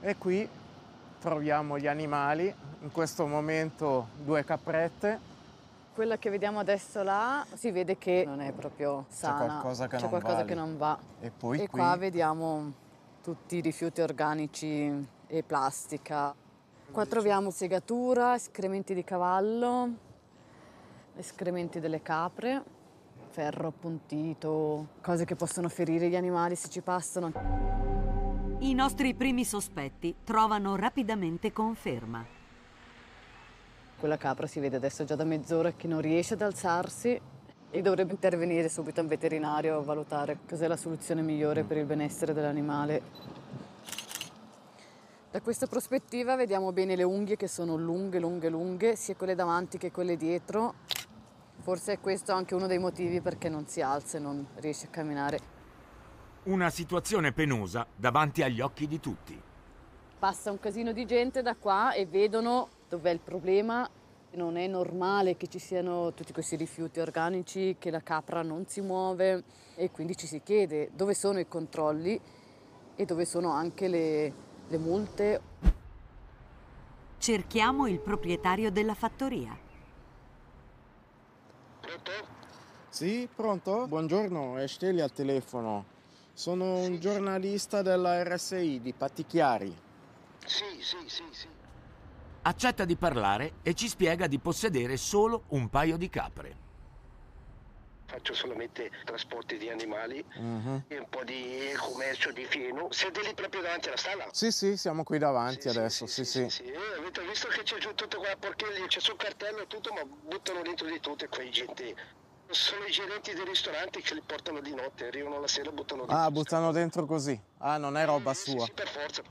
E qui troviamo gli animali in questo momento due caprette. Quella che vediamo adesso là si vede che non è proprio sana, c'è qualcosa che, non, qualcosa vale. che non, va. E poi e qui... qua vediamo tutti i rifiuti organici e plastica. Qua troviamo segatura, escrementi di cavallo, escrementi delle capre, ferro appuntito, cose che possono ferire gli animali se ci passano. I nostri primi sospetti trovano rapidamente conferma. Quella capra si vede adesso già da mezz'ora che non riesce ad alzarsi e dovrebbe intervenire subito un veterinario a valutare cos'è la soluzione migliore per il benessere dell'animale. Da questa prospettiva vediamo bene le unghie che sono lunghe, lunghe, lunghe, sia quelle davanti che quelle dietro. Forse è questo anche uno dei motivi perché non si alza e non riesce a camminare. Una situazione penosa davanti agli occhi di tutti. Passa un casino di gente da qua e vedono dov'è il problema non è normale che ci siano tutti questi rifiuti organici, che la capra non si muove e quindi ci si chiede dove sono i controlli e dove sono anche le, le multe. Cerchiamo il proprietario della fattoria. Pronto? Sì, pronto? Buongiorno, è Steli al telefono. Sono un giornalista della RSI di Pattichiari. Sì, sì, sì, sì accetta di parlare e ci spiega di possedere solo un paio di capre. Faccio solamente trasporti di animali uh-huh. Mhm. e un po' di commercio di fieno. Siete lì proprio davanti alla sala? Sì, sì, siamo qui davanti sì, adesso. Sì, sì. sì, sì. Eh, avete visto che c'è giù tutta quella porcheria, c'è sul cartello e tutto, ma buttano dentro di tutto quei gente sono i gerenti dei ristoranti che li portano di notte, arrivano la sera e buttano dentro. Ah, buttano dentro così. Ah, non è roba eh, sua. Sì, sì, per forza.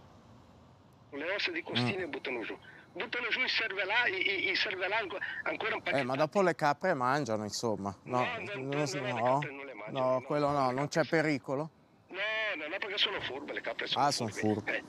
Le ossa di costine mm. buttano giù buttano giù i cervellai, i, i cervellai ancora un po'. Eh, ma dopo le capre mangiano, insomma. No, no, no, no, no quello no, non c'è pericolo. No, no, no, perché sono furbe le capre. Sono ah, sono furbe. Eh.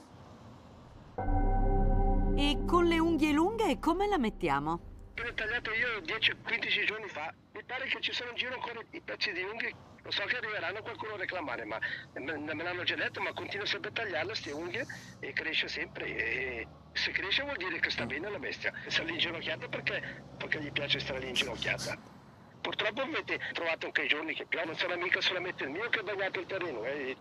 E con le unghie lunghe come la mettiamo? L'ho tagliato io 10-15 giorni fa. Mi pare che ci siano in giro ancora i pezzi di unghie lo so che arriveranno qualcuno a reclamare, ma me, l'hanno già detto, ma continua sempre a tagliare queste unghie e cresce sempre. E se cresce vuol dire che sta bene la bestia. Sta lì inginocchiata perché, perché gli piace stare lì inginocchiata. Purtroppo avete trovato anche i giorni che piove, non sarà mica solamente il mio che ha bagnato il terreno. Eh.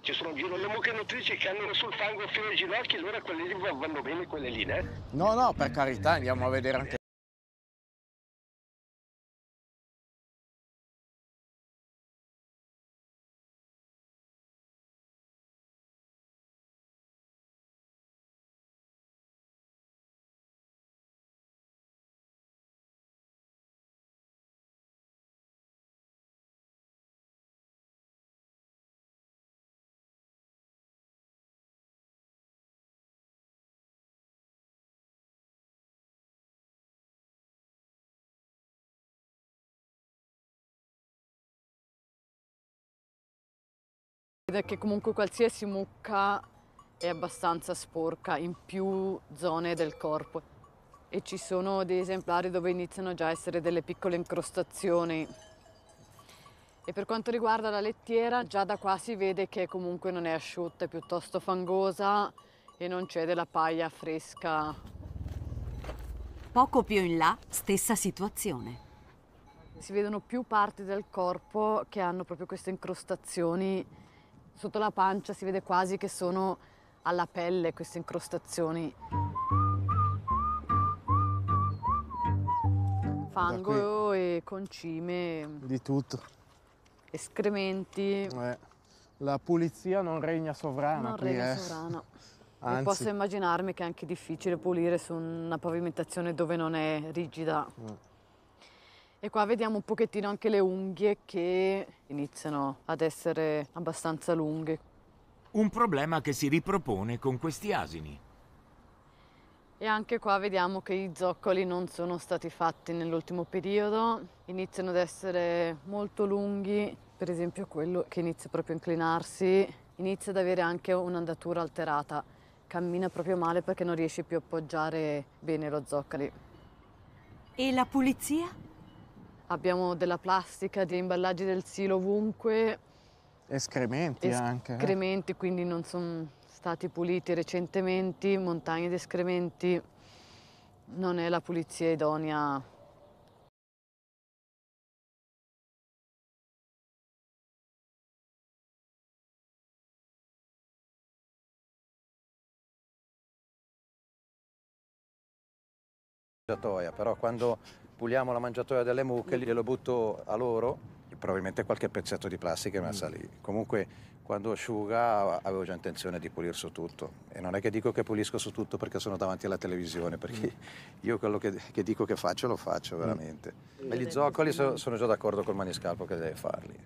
Ci sono giro le mucche nutrici che hanno sul fango fino ai ginocchi, allora quelle lì vanno bene quelle lì, eh? No, no, per carità, andiamo a vedere anche. perché comunque qualsiasi mucca è abbastanza sporca in più zone del corpo e ci sono dei esemplari dove iniziano già a essere delle piccole incrostazioni. E per quanto riguarda la lettiera, già da qua si vede che comunque non è asciutta, è piuttosto fangosa e non c'è della paglia fresca. Poco più in là, stessa situazione. Si vedono più parti del corpo che hanno proprio queste incrostazioni Sotto la pancia si vede quasi che sono alla pelle queste incrostazioni. Fango e concime. Di tutto. Escrementi. Eh, la pulizia non regna sovrana. Non qui, regna eh. sovrana. Anzi. [laughs] E posso immaginarmi che è anche difficile pulire su una pavimentazione dove non è rigida. Mm. E qua vediamo un pochettino anche le unghie che iniziano ad essere abbastanza lunghe. Un problema che si ripropone con questi asini. E anche qua vediamo che i zoccoli non sono stati fatti nell'ultimo periodo, iniziano ad essere molto lunghi, per esempio quello che inizia proprio a inclinarsi, inizia ad avere anche un'andatura alterata, cammina proprio male perché non riesce più a appoggiare bene lo zoccoli. E la pulizia? abbiamo della plastica, degli imballaggi del silo ovunque. Escrementi, eh? escrementi anche. Escrementi, eh? quindi non sono stati puliti recentemente, montagne di escrementi. Non è la pulizia idonea mangiatoia, però quando puliamo la mangiatoia delle mucche glielo butto a loro, probabilmente qualche pezzetto di plastica è messa lì. Comunque quando asciuga avevo già intenzione di pulire su tutto e non è che dico che pulisco su tutto perché sono davanti alla televisione, perché mm. io quello che, che dico che faccio lo faccio mm. veramente. Mm. E gli zoccoli sono già d'accordo col maniscalco che deve farli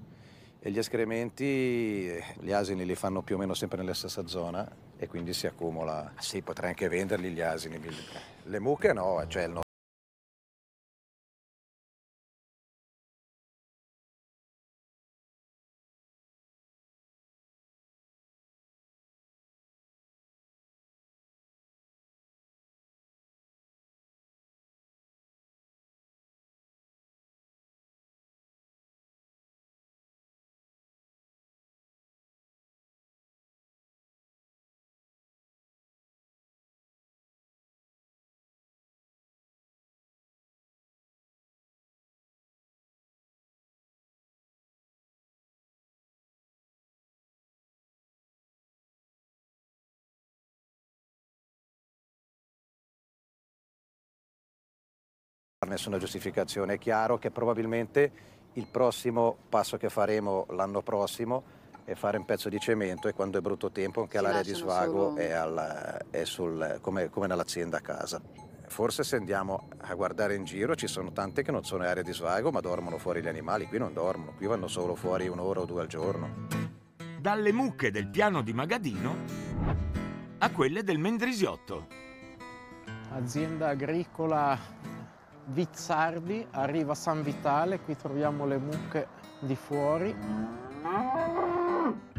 e gli escrementi eh, gli asini li fanno più o meno sempre nella stessa zona e quindi si accumula. Ah, sì, potrei anche venderli gli asini. Le mucche no, cioè il nessuna giustificazione. È chiaro che probabilmente il prossimo passo che faremo l'anno prossimo è fare un pezzo di cemento e quando è brutto tempo anche l'area di svago solo... è, al, è sul, come, come nell'azienda a casa. Forse se andiamo a guardare in giro ci sono tante che non sono in area di svago ma dormono fuori gli animali, qui non dormono, qui vanno solo fuori un'ora o due al giorno. Dalle mucche del piano di Magadino a quelle del Mendrisiotto. Azienda agricola Vizzardi, arriva San Vitale, qui troviamo le mucche di fuori.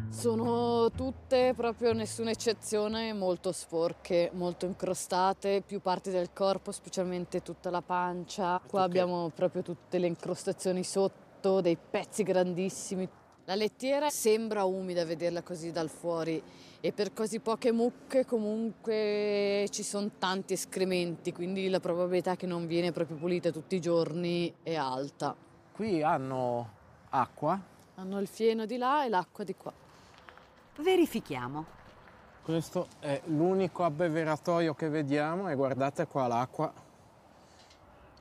Sono tutte, proprio nessuna eccezione, molto sporche, molto incrostate, più parti del corpo, specialmente tutta la pancia. Qua abbiamo proprio tutte le incrostazioni sotto, dei pezzi grandissimi, la lettiera sembra umida vederla così dal fuori e per così poche mucche comunque ci sono tanti escrementi, quindi la probabilità che non viene proprio pulita tutti i giorni è alta. Qui hanno acqua? Hanno il fieno di là e l'acqua di qua. Verifichiamo. Questo è l'unico abbeveratoio che vediamo e guardate qua l'acqua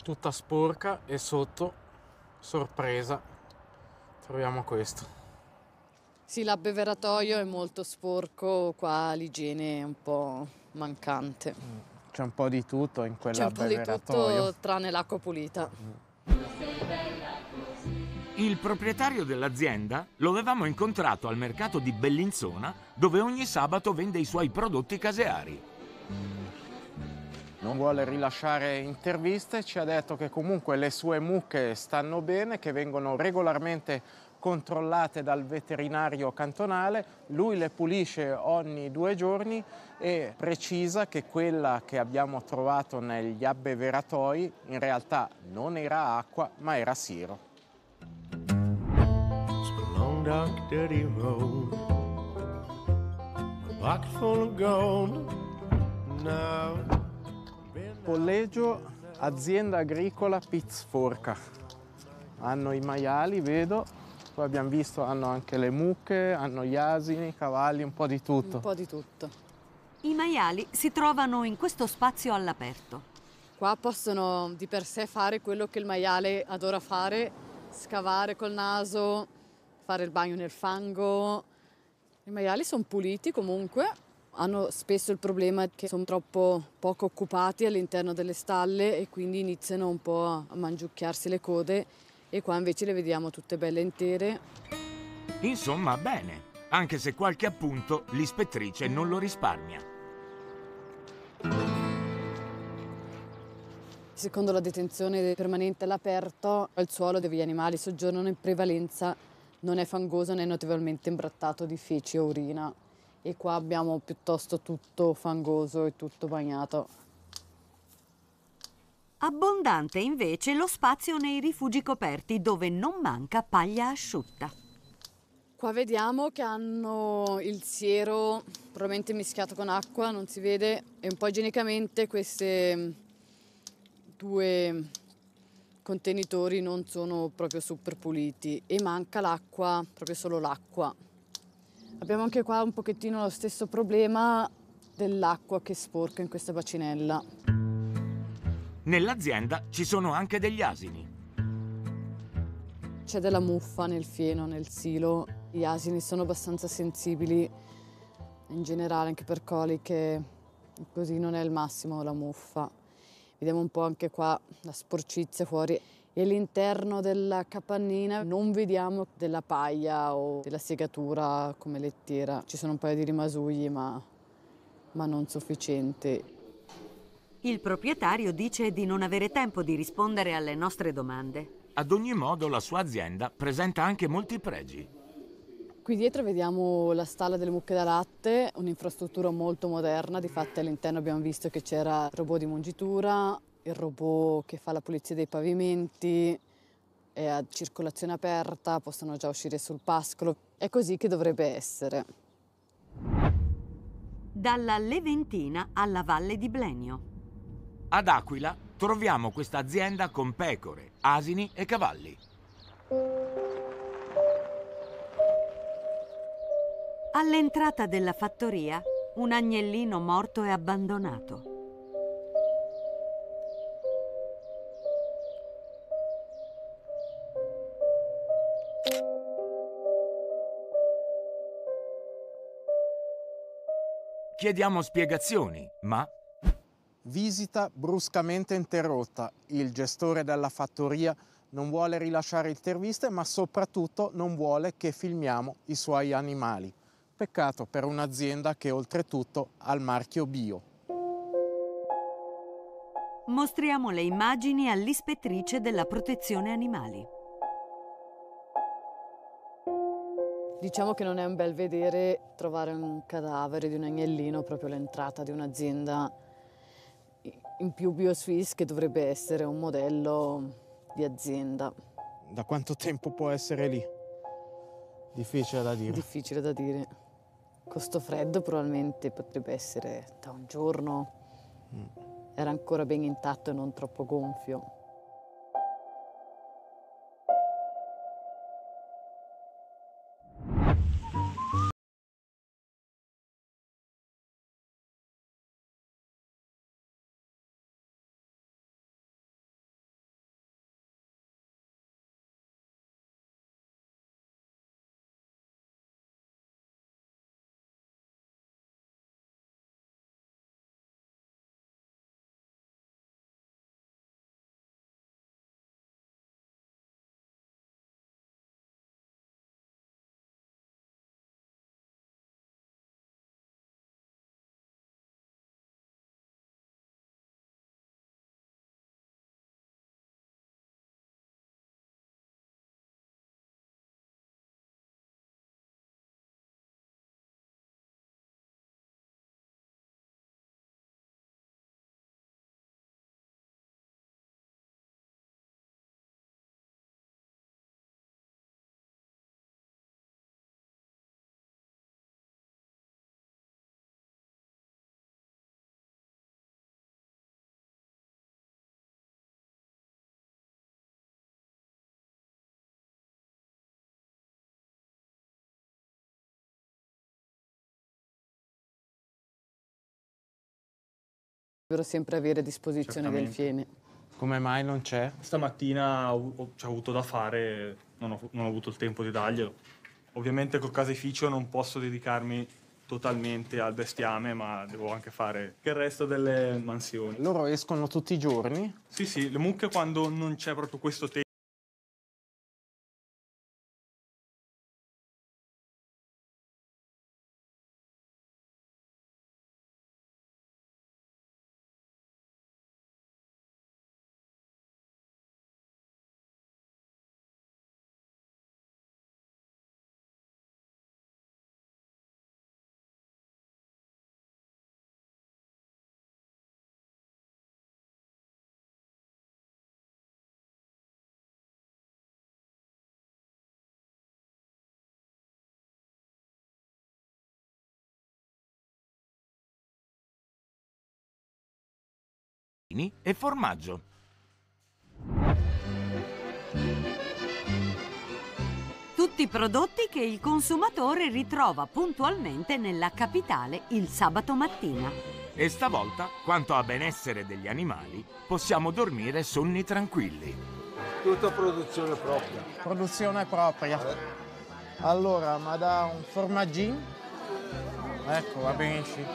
tutta sporca e sotto sorpresa troviamo questo. Sì, l'abbeveratoio è molto sporco, qua l'igiene è un po' mancante. Mm, c'è un po' di tutto in quell'abbeveratoio. C'è un po' di tutto tranne l'acqua pulita. Mm. Il proprietario dell'azienda lo avevamo incontrato al mercato di Bellinzona dove ogni sabato vende i suoi prodotti caseari. Non vuole rilasciare interviste, ci ha detto che comunque le sue mucche stanno bene, che vengono regolarmente controllate dal veterinario cantonale, lui le pulisce ogni due giorni e precisa che quella che abbiamo trovato negli abbeveratoi in realtà non era acqua ma era siro. dark, Collegio azienda agricola Pizforca. Hanno i maiali, vedo, come abbiamo visto hanno anche le mucche, hanno gli asini, i cavalli, un po' di tutto. Un po' di tutto. I maiali si trovano in questo spazio all'aperto. Qua possono di per sé fare quello che il maiale adora fare, scavare col naso, fare il bagno nel fango. I maiali sono puliti comunque, hanno spesso il problema che sono troppo poco occupati all'interno delle stalle e quindi iniziano un po' a mangiucchiarsi le code e qua invece le vediamo tutte belle intere. Insomma, bene, anche se qualche appunto l'ispettrice non lo risparmia. Secondo la detenzione permanente all'aperto, il suolo dove gli animali soggiornano in prevalenza non è fangoso né notevolmente imbrattato di feci o urina. E qua abbiamo piuttosto tutto fangoso e tutto bagnato. Abbondante invece lo spazio nei rifugi coperti dove non manca paglia asciutta. Qua vediamo che hanno il siero probabilmente mischiato con acqua, non si vede, e un po' igienicamente questi mm, due contenitori non sono proprio super puliti e manca l'acqua, proprio solo l'acqua. Abbiamo anche qua un pochettino lo stesso problema dell'acqua che sporca in questa bacinella. Nell'azienda ci sono anche degli asini. C'è della muffa nel fieno, nel silo. Gli asini sono abbastanza sensibili in generale anche per coliche, così non è il massimo la muffa. Vediamo un po' anche qua la sporcizia fuori e all'interno della capannina non vediamo della paglia o della segatura come lettiera. Ci sono un paio di rimasugli ma, ma non sufficienti. Il proprietario dice di non avere tempo di rispondere alle nostre domande. Ad ogni modo la sua azienda presenta anche molti pregi. Qui dietro vediamo la stalla delle mucche da latte, un'infrastruttura molto moderna, di difatti all'interno abbiamo visto che c'era il robot di mungitura, il robot che fa la pulizia dei pavimenti, è a circolazione aperta, possono già uscire sul pascolo, è così che dovrebbe essere. Dalla Leventina alla Valle di Blenio. Ad Aquila troviamo questa azienda con pecore, asini e cavalli. All'entrata della fattoria, un agnellino morto e abbandonato. Chiediamo spiegazioni, ma Visita bruscamente interrotta. Il gestore della fattoria non vuole rilasciare interviste, ma soprattutto non vuole che filmiamo i suoi animali. Peccato per un'azienda che oltretutto ha il marchio bio. Mostriamo le immagini all'ispettrice della protezione animali. Diciamo che non è un bel vedere trovare un cadavere di un agnellino proprio all'entrata di un'azienda in più BioSwiss che dovrebbe essere un modello di azienda. Da quanto tempo può essere lì? Difficile da dire. Difficile da dire. Costo freddo probabilmente potrebbe essere da un giorno. Mm. Era ancora ben intatto e non troppo gonfio. dovrebbero sempre avere a disposizione del fiene. Come mai non c'è? Stamattina ci ho avuto da fare, non ho, non ho, avuto il tempo di darglielo. Ovviamente col caseificio non posso dedicarmi totalmente al bestiame, ma devo anche fare il resto delle mansioni. Loro escono tutti i giorni? Sì, sì, le mucche quando non c'è proprio questo tempo. pruni e formaggio. Tutti i prodotti che il consumatore ritrova puntualmente nella capitale il sabato mattina. E stavolta, quanto a benessere degli animali, possiamo dormire sonni tranquilli. Tutta produzione propria. Produzione propria. Allora, ma da un formaggino? Ecco, va benissimo.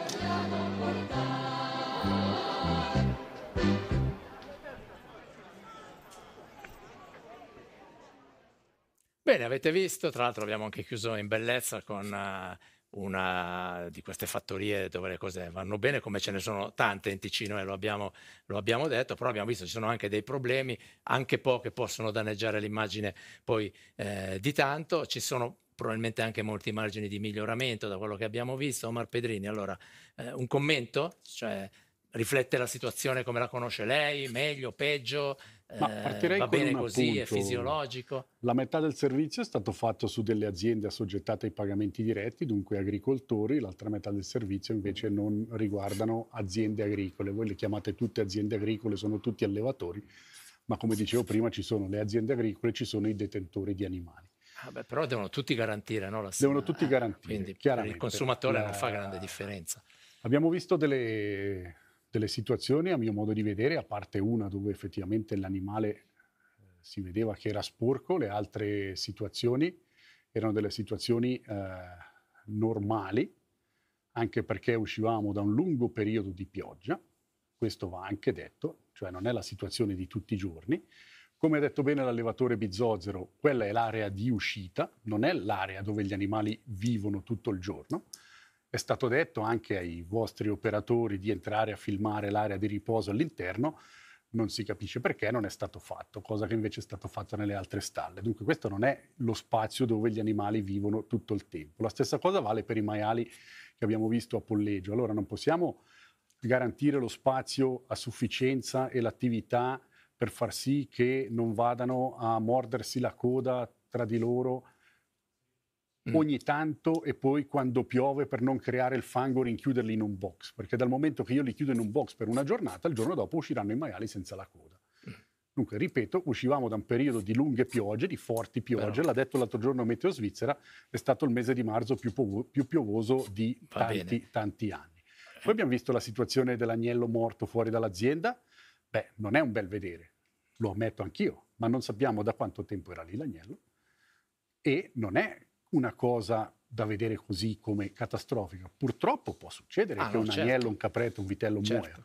Bene, avete visto, tra l'altro abbiamo anche chiuso in bellezza con eh, una di queste fattorie dove le cose vanno bene, come ce ne sono tante in Ticino e eh, lo abbiamo, lo abbiamo detto, però abbiamo visto che ci sono anche dei problemi, anche poche possono danneggiare l'immagine poi eh, di tanto, ci sono probabilmente anche molti margini di miglioramento da quello che abbiamo visto. Omar Pedrini, allora eh, un commento? Cioè, riflette la situazione come la conosce lei, meglio, peggio, eh, va bene così, appunto, è fisiologico. La metà del servizio è stato fatto su delle aziende assoggettate ai pagamenti diretti, dunque agricoltori, l'altra metà del servizio invece non riguardano aziende agricole. Voi le chiamate tutte aziende agricole, sono tutti allevatori, ma come dicevo prima ci sono le aziende agricole e ci sono i detentori di animali. Ah beh, però devono tutti garantire, no? La devono tutti ah, garantire. Quindi il consumatore la... non fa grande differenza. Abbiamo visto delle delle situazioni, a mio modo di vedere, a parte una dove effettivamente l'animale eh, si vedeva che era sporco, le altre situazioni erano delle situazioni eh, normali, anche perché uscivamo da un lungo periodo di pioggia, questo va anche detto, cioè non è la situazione di tutti i giorni. Come ha detto bene l'allevatore Bizzozero, quella è l'area di uscita, non è l'area dove gli animali vivono tutto il giorno. È stato detto anche ai vostri operatori di entrare a filmare l'area di riposo all'interno, non si capisce perché non è stato fatto, cosa che invece è stato fatto nelle altre stalle. Dunque questo non è lo spazio dove gli animali vivono tutto il tempo. La stessa cosa vale per i maiali che abbiamo visto a Polleggio. Allora non possiamo garantire lo spazio a sufficienza e l'attività per far sì che non vadano a mordersi la coda tra di loro Mm. ogni tanto e poi quando piove per non creare il fango rinchiuderli in un box, perché dal momento che io li chiudo in un box per una giornata, il giorno dopo usciranno i maiali senza la coda. Mm. Dunque, ripeto, uscivamo da un periodo di lunghe piogge, di forti piogge, Però... l'ha detto l'altro giorno Meteo Svizzera, è stato il mese di marzo più, povo- più piovoso di tanti, tanti anni. Eh. Poi abbiamo visto la situazione dell'agnello morto fuori dall'azienda, beh, non è un bel vedere, lo ammetto anch'io, ma non sappiamo da quanto tempo era lì l'agnello e non è una cosa da vedere così come catastrofica. Purtroppo può succedere ah, che no, un certo. agnello, un capretto, un vitello certo. muoia.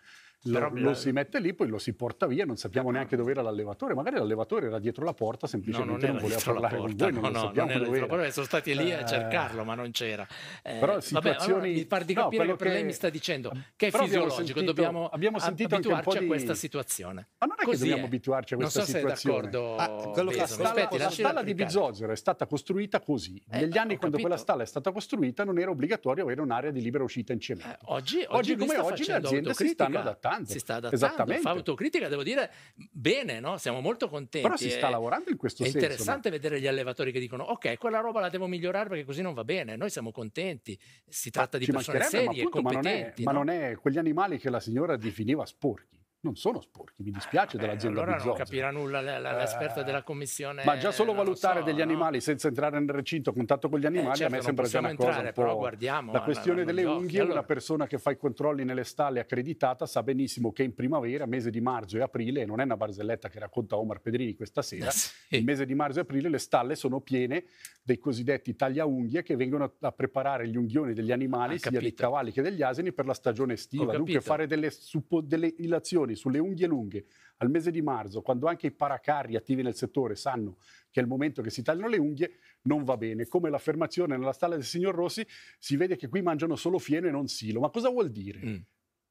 Lo, lo, si mette lì, poi lo si porta via, non sappiamo neanche dove era l'allevatore, magari l'allevatore era dietro la porta, semplicemente no, non, non voleva parlare con voi, non no, sappiamo non dove porta, sono stati lì a eh. cercarlo, ma non c'era. Eh, però situazioni... Vabbè, allora, farti capire no, che per lei mi sta dicendo che è fisiologico, sentito, dobbiamo abbiamo sentito abituarci a questa situazione. Ma non è Così che dobbiamo è. abituarci a questa situazione. Ah, quello che d'accordo. Aspetti, la stalla di Bizzozero è stata costruita così. Eh, Negli anni quando quella stalla è stata costruita non era obbligatorio avere un'area di libera uscita in cemento. Eh, oggi come oggi le aziende si stanno adattando adattando. Si sta adattando, fa autocritica, devo dire bene, no? siamo molto contenti. Però si sta eh. lavorando in questo senso. È interessante ma... vedere gli allevatori che dicono ok, quella roba la devo migliorare perché così non va bene, noi siamo contenti, si tratta di persone serie, ma, appunto, competenti. Ma non, è, no? ma non è quegli animali che la signora definiva sporchi non sono sporchi, mi dispiace eh, dell'azienda allora Bizzozzi. non capirà nulla l'esperto eh, della commissione. Ma già solo valutare so, degli animali senza entrare nel recinto a contatto con gli eh, animali eh, certo, a me sembra già una entrare, cosa un po'... però guardiamo. La eh, questione alla, delle unghie, allora... una persona che fa i controlli nelle stalle accreditata sa benissimo che in primavera, mese di marzo e aprile, e non è una barzelletta che racconta Omar Pedrini questa [laughs] sera, sì. il mese di marzo e aprile le stalle sono piene dei cosiddetti tagliaunghie che vengono a preparare gli unghioni degli animali, ah, sia capito. dei cavalli che degli asini, per la stagione estiva. Dunque fare delle, suppo, delle ilazioni operazioni sulle unghie lunghe al mese di marzo, quando anche i paracarri attivi nel settore sanno che è il momento che si tagliano le unghie, non va bene. Come l'affermazione nella stalla del signor Rossi, si vede che qui mangiano solo fieno e non silo. Ma cosa vuol dire? Mm.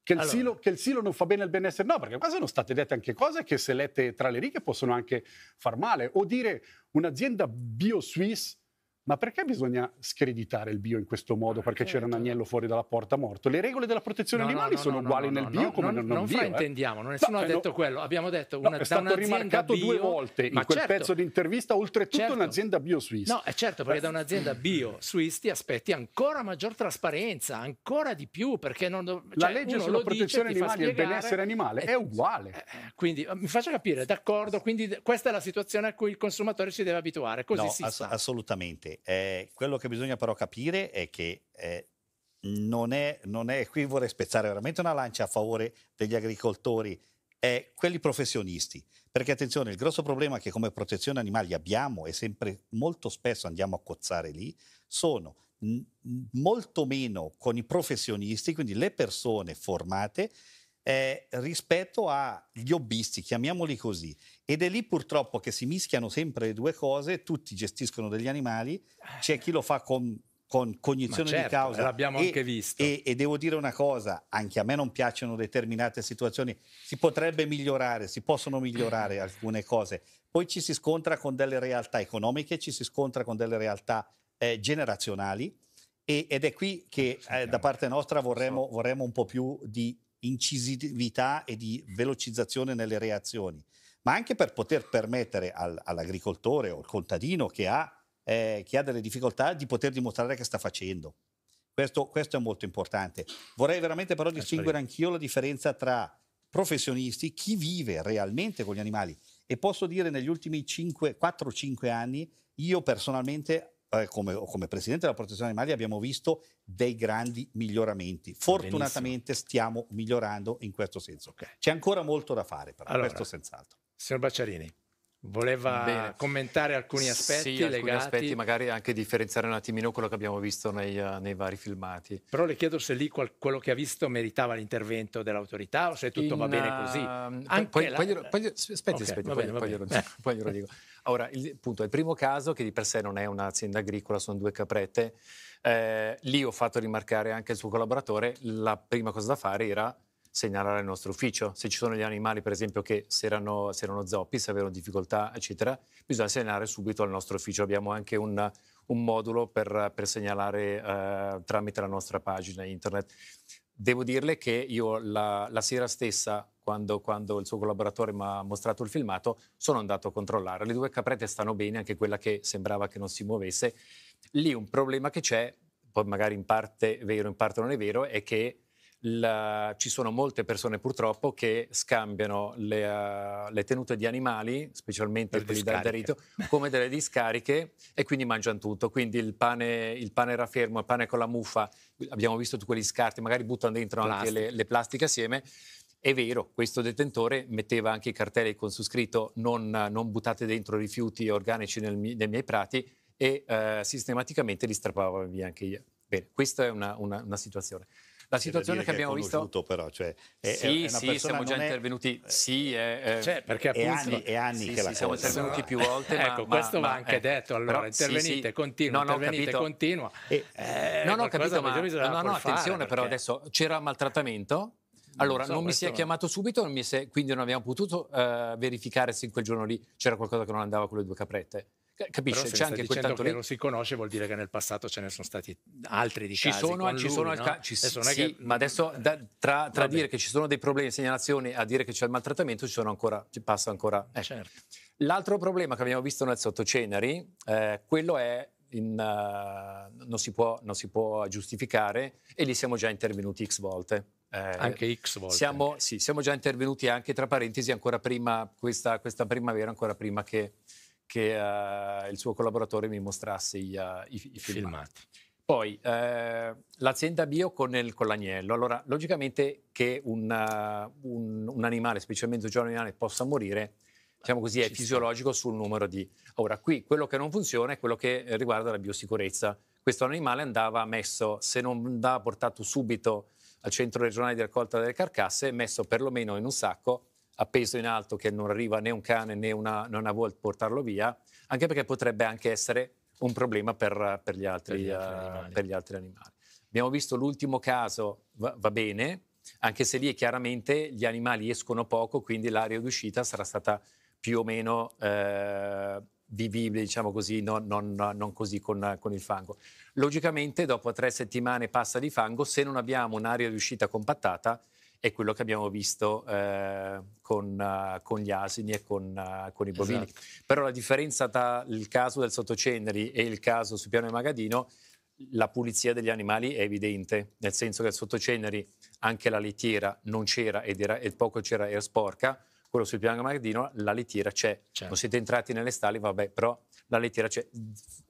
Che il, allora. silo, che il, silo, non fa bene al benessere? No, perché qua sono state dette anche cose che se lette tra le righe possono anche far male. O dire un'azienda bio-suisse ma perché bisogna screditare il bio in questo modo? Perché c'era un certo. agnello fuori dalla porta morto? Le regole della protezione no, animali no, no, sono uguali nel bio come nel non, non bio. Non fraintendiamo, eh. nessuno ha detto quello. Abbiamo detto una, no, è stato rimarcato bio, due volte in quel certo, pezzo di intervista, oltretutto certo. un'azienda bio suista. No, è certo, perché da eh. un'azienda bio suista ti aspetti ancora maggior trasparenza, ancora di più, perché non... Cioè, La legge sulla protezione dice, animali e il benessere animale è eh, uguale. Eh, eh quindi mi faccia capire, d'accordo, quindi questa è la situazione a cui il consumatore si deve abituare, così si sa. assolutamente eh, quello che bisogna però capire è che eh, non, è, non è, qui vorrei spezzare veramente una lancia a favore degli agricoltori, è quelli professionisti. Perché attenzione, il grosso problema che come protezione animali abbiamo e sempre molto spesso andiamo a cozzare lì, sono molto meno con i professionisti, quindi le persone formate eh, rispetto agli hobbisti, chiamiamoli così. Ed è lì purtroppo che si mischiano sempre le due cose, tutti gestiscono degli animali, eh. c'è chi lo fa con, con cognizione certo, di causa. L'abbiamo e, anche visto. E, e devo dire una cosa, anche a me non piacciono determinate situazioni, si potrebbe migliorare, si possono migliorare mm. alcune cose, poi ci si scontra con delle realtà economiche, ci si scontra con delle realtà eh, generazionali ed è qui che eh, eh da parte nostra vorremmo, vorremmo, un po' più di incisività e di velocizzazione nelle reazioni, ma anche per poter permettere al, all'agricoltore o al contadino che ha, eh, che ha, delle difficoltà di poter dimostrare che sta facendo. Questo, questo è molto importante. Vorrei veramente però distinguere anch'io la differenza tra professionisti, chi vive realmente con gli animali. E posso dire negli ultimi 4-5 anni, io personalmente eh, come, come, Presidente della Protezione Animali abbiamo visto dei grandi miglioramenti. Fortunatamente Benissimo. stiamo migliorando in questo senso. Okay. C'è ancora molto da fare, però, allora, questo senz'altro. Signor Bacciarini. Voleva Bene. commentare alcuni aspetti sì, legati... alcuni aspetti, magari anche differenziare un attimino quello che abbiamo visto nei, eh, nei vari filmati. Però le chiedo se lì qual- quello che ha visto meritava l'intervento dell'autorità o se tutto in, va bene così. Ehm, anche poi, la... poi, glielo, poi, aspetti, okay, aspetti, [laughs] poi, glielo, dico. Ora, il, punto, il primo caso, che di per sé non è un'azienda agricola, sono due caprette, eh, lì ho fatto rimarcare anche il suo collaboratore, la prima cosa da fare era segnalare al nostro ufficio. Se ci sono gli animali, per esempio, che se erano, se erano zoppi, se avevano difficoltà, eccetera, bisogna segnalare subito al nostro ufficio. Abbiamo anche un, un modulo per, per segnalare eh, tramite la nostra pagina internet. Devo dirle che io la, la sera stessa, quando, quando, il suo collaboratore mi ha mostrato il filmato, sono andato a controllare. Le due caprette stanno bene, anche quella che sembrava che non si muovesse. Lì un problema che c'è, poi magari in parte vero, in parte non è vero, è che la, ci sono molte persone purtroppo che scambiano le, uh, le tenute di animali, specialmente quelli da d'alderito, come delle discariche e quindi mangiano tutto. Quindi il pane, il pane raffermo, il pane con la muffa, abbiamo visto tutti quegli scarti, magari buttano dentro Plastica. anche le, le plastiche assieme. È vero, questo detentore metteva anche i cartelli con su scritto non, non buttate dentro rifiuti organici nel, nei miei prati e eh, sistematicamente li strappavo via anche io. Bene, questa è una, una, una situazione. La situazione che abbiamo visto... Però, cioè, è, sì, è sì, siamo già è... intervenuti. Eh, sì, è, cioè, perché appunto... anni, è anni sì, che sì, la siamo cosa... intervenuti più volte. ma, ecco, ma, questo va anche eh, detto. Allora, però, intervenite, sì, continua, no, intervenite, continua. Eh, eh, capito, ma... No, no, attenzione però adesso. C'era maltrattamento? Allora, non, so, non mi si è chiamato subito, non è, quindi non abbiamo potuto uh, verificare se in quel giorno lì c'era qualcosa che non andava con le due caprette. Capisce, c'è anche quel tanto che lì. non si conosce vuol dire che nel passato ce ne sono stati altri di ci casi sono, ci lui, sono no? ca- ci, adesso sì, che... ma adesso da, tra, tra dire che ci sono dei problemi di segnalazione a dire che c'è il maltrattamento ci sono ancora, ci passa ancora. Eh. Certo. L'altro problema che abbiamo visto nel sottoceneri, eh, quello è in, uh, non, si può, non, si può, giustificare e lì siamo già intervenuti x volte. Eh, anche x volte. Siamo, sì, siamo già intervenuti anche tra parentesi ancora prima, questa, questa primavera, ancora prima che che uh, il suo collaboratore mi mostrasse eh, i, uh, i, i filmati. filmati. Poi eh, l'azienda bio con, il, con, l'agnello. Allora, logicamente che un, uh, un, un animale, specialmente un giovane animale, possa morire, diciamo così, è fisiologico sul numero di... Ora, qui quello che non funziona è quello che riguarda la biosicurezza. Questo animale andava messo, se non andava portato subito al centro regionale di raccolta delle carcasse, messo perlomeno in un sacco appeso in alto che non arriva né un cane né una, né una portarlo via, anche perché potrebbe anche essere un problema per, per, gli, altri, per, gli, altri uh, per gli, altri, animali. Abbiamo visto l'ultimo caso, va, va bene, anche se lì chiaramente gli animali escono poco, quindi l'area d'uscita sarà stata più o meno eh, vivibile, diciamo così, non, non, non così con, con, il fango. Logicamente dopo tre settimane passa di fango, se non abbiamo un'area d'uscita compattata, è quello che abbiamo visto eh, con, uh, con, gli asini e con, uh, con i bovini. Esatto. Però la differenza tra il caso del sottoceneri e il caso su piano di Magadino, la pulizia degli animali è evidente, nel senso che il sottoceneri anche la lettiera non c'era ed era, e poco c'era, era sporca, quello sul piano di Magadino la lettiera c'è. c'è. Certo. Non siete entrati nelle stalle, vabbè, però la lettiera c'è.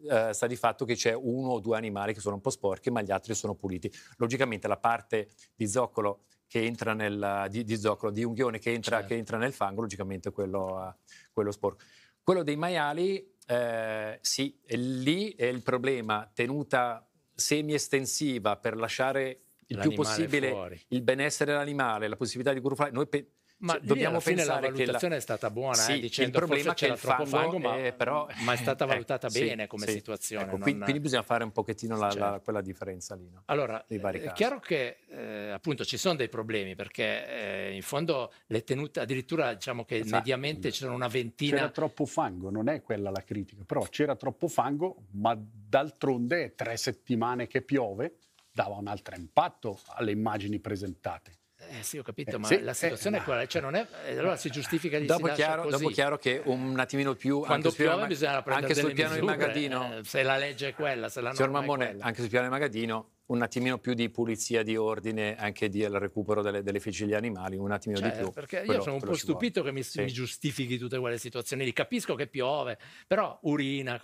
Eh, sta di fatto che c'è uno o due animali che sono un po' sporchi, ma gli altri sono puliti. Logicamente la parte di zoccolo che entra nel, di, di zoccolo, di unghione che entra, certo. che entra nel fango, logicamente quello, quello sporco. Quello dei maiali, eh, sì, lì è il problema, tenuta semi-estensiva per lasciare il L'animale più possibile fuori. il benessere dell'animale, la possibilità di curare. Noi pe- ma cioè, dobbiamo fine la valutazione la... è stata buona, eh, sì, eh, dicendo il problema forse c'era che troppo fango, eh, ma, è, però... [laughs] ma è stata [laughs] eh, valutata eh, bene sì, come sì. situazione. Ecco, non... quindi, quindi, bisogna fare un pochettino la, certo. la, cioè. quella differenza lì. No? Allora, è chiaro che eh, appunto ci sono dei problemi, perché in fondo le tenute, addirittura diciamo che esatto. mediamente c'erano una ventina. C'era troppo fango, non è quella la critica, però c'era troppo fango, ma d'altronde tre settimane che piove dava un altro impatto alle immagini presentate eh sì, ho capito, eh, ma sì, la eh, situazione eh, è quella, cioè non è, eh, allora si giustifica di dopo, si chiaro, dopo chiaro che un attimino più... Quando anche piove bisogna prendere anche sul piano misure, del Magadino. Eh, se la legge è quella, se la norma Signor Mammone, anche sul piano del Magadino un attimino più di pulizia di ordine, anche di recupero delle, delle degli animali, un attimino cioè, di più. Perché quello, io sono un po' stupito che mi, sì. mi, giustifichi tutte quelle situazioni lì. Capisco che piove, però urina,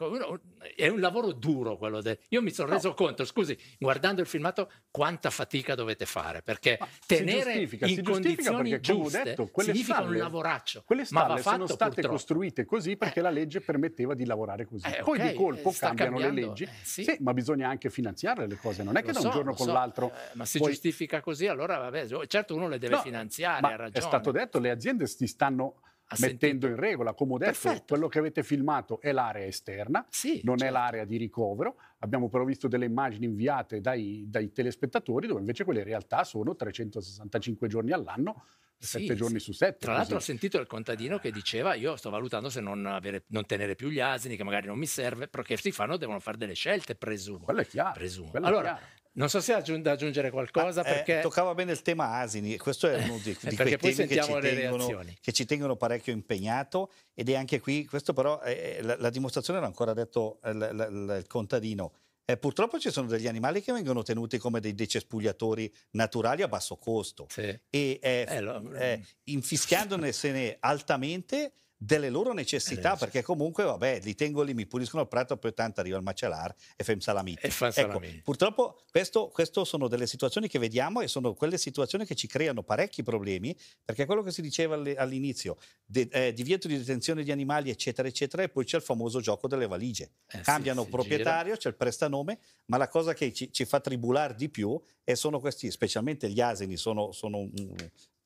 è un lavoro duro quello. De... Io mi sono no. reso conto, scusi, guardando il filmato, quanta fatica dovete fare, perché ma tenere in condizioni giuste detto, significa stalle, un lavoraccio. Quelle stalle sono state purtroppo. costruite così eh. perché la legge permetteva di lavorare così. Eh, Poi di colpo cambiano le leggi, eh, sì. Sì, ma bisogna anche finanziare le cose, non è che da so, un giorno con so. l'altro. Eh, ma se Poi... giustifica così, allora vabbè, certo uno le deve no, finanziare, ha ragione. È stato detto, le aziende si stanno ha mettendo sentito. in regola, come ho detto, Perfetto. quello che avete filmato è l'area esterna, sì, non certo. è l'area di ricovero. Abbiamo però visto delle immagini inviate dai, dai telespettatori dove invece quelle in realtà sono 365 giorni all'anno sette sì, giorni sì. su sette. Tra così. l'altro ho sentito il contadino che diceva io sto valutando se non, avere, non, tenere più gli asini, che magari non mi serve, perché si fanno, devono fare delle scelte, presumo. Quello è chiaro. Presumo. Quello allora, è chiaro. Non so se aggiung- aggiungere qualcosa ah, eh, perché... Eh, toccava bene il tema asini, questo è uno di, di [laughs] quei temi che ci, tengono, che ci, tengono, parecchio impegnato ed è anche qui, questo però, è, la, la, dimostrazione l'ha ancora detto l, l, l, il contadino, eh, purtroppo ci sono degli animali che vengono tenuti come dei decespugliatori naturali a basso costo sì. e eh, eh, lo... Eh, mm. infischiandone altamente delle loro necessità, perché comunque, vabbè, li tengo lì, mi puliscono il prato, poi tanto arriva il macellar e fem salamiti. E fan salamiti. Ecco, purtroppo queste sono delle situazioni che vediamo e sono quelle situazioni che ci creano parecchi problemi, perché quello che si diceva all'inizio, de, eh, divieto di detenzione di animali, eccetera, eccetera, e poi c'è il famoso gioco delle valigie. Eh, Cambiano sì, proprietario, gira. c'è il prestanome, ma la cosa che ci, ci fa tribulare di più e sono questi, specialmente gli asini, sono, sono un,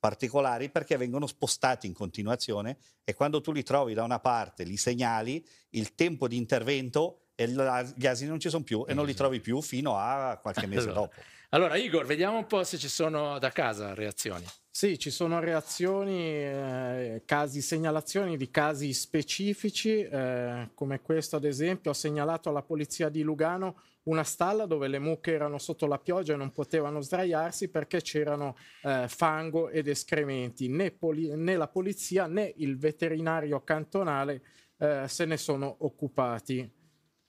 particolari perché vengono spostati in continuazione e quando tu li trovi da una parte, li segnali, il tempo di intervento e gli asini non ci sono più e non li eh. trovi più fino a qualche mese allora. dopo. Allora Igor, vediamo un po' se ci sono da casa reazioni. Sì, ci sono reazioni, eh, casi, segnalazioni di casi specifici, eh, come questo ad esempio, ha segnalato alla polizia di Lugano una stalla dove le mucche erano sotto la pioggia e non potevano sdraiarsi perché c'erano eh, fango ed escrementi. Né, poli- né, la polizia né il veterinario cantonale eh, se ne sono occupati.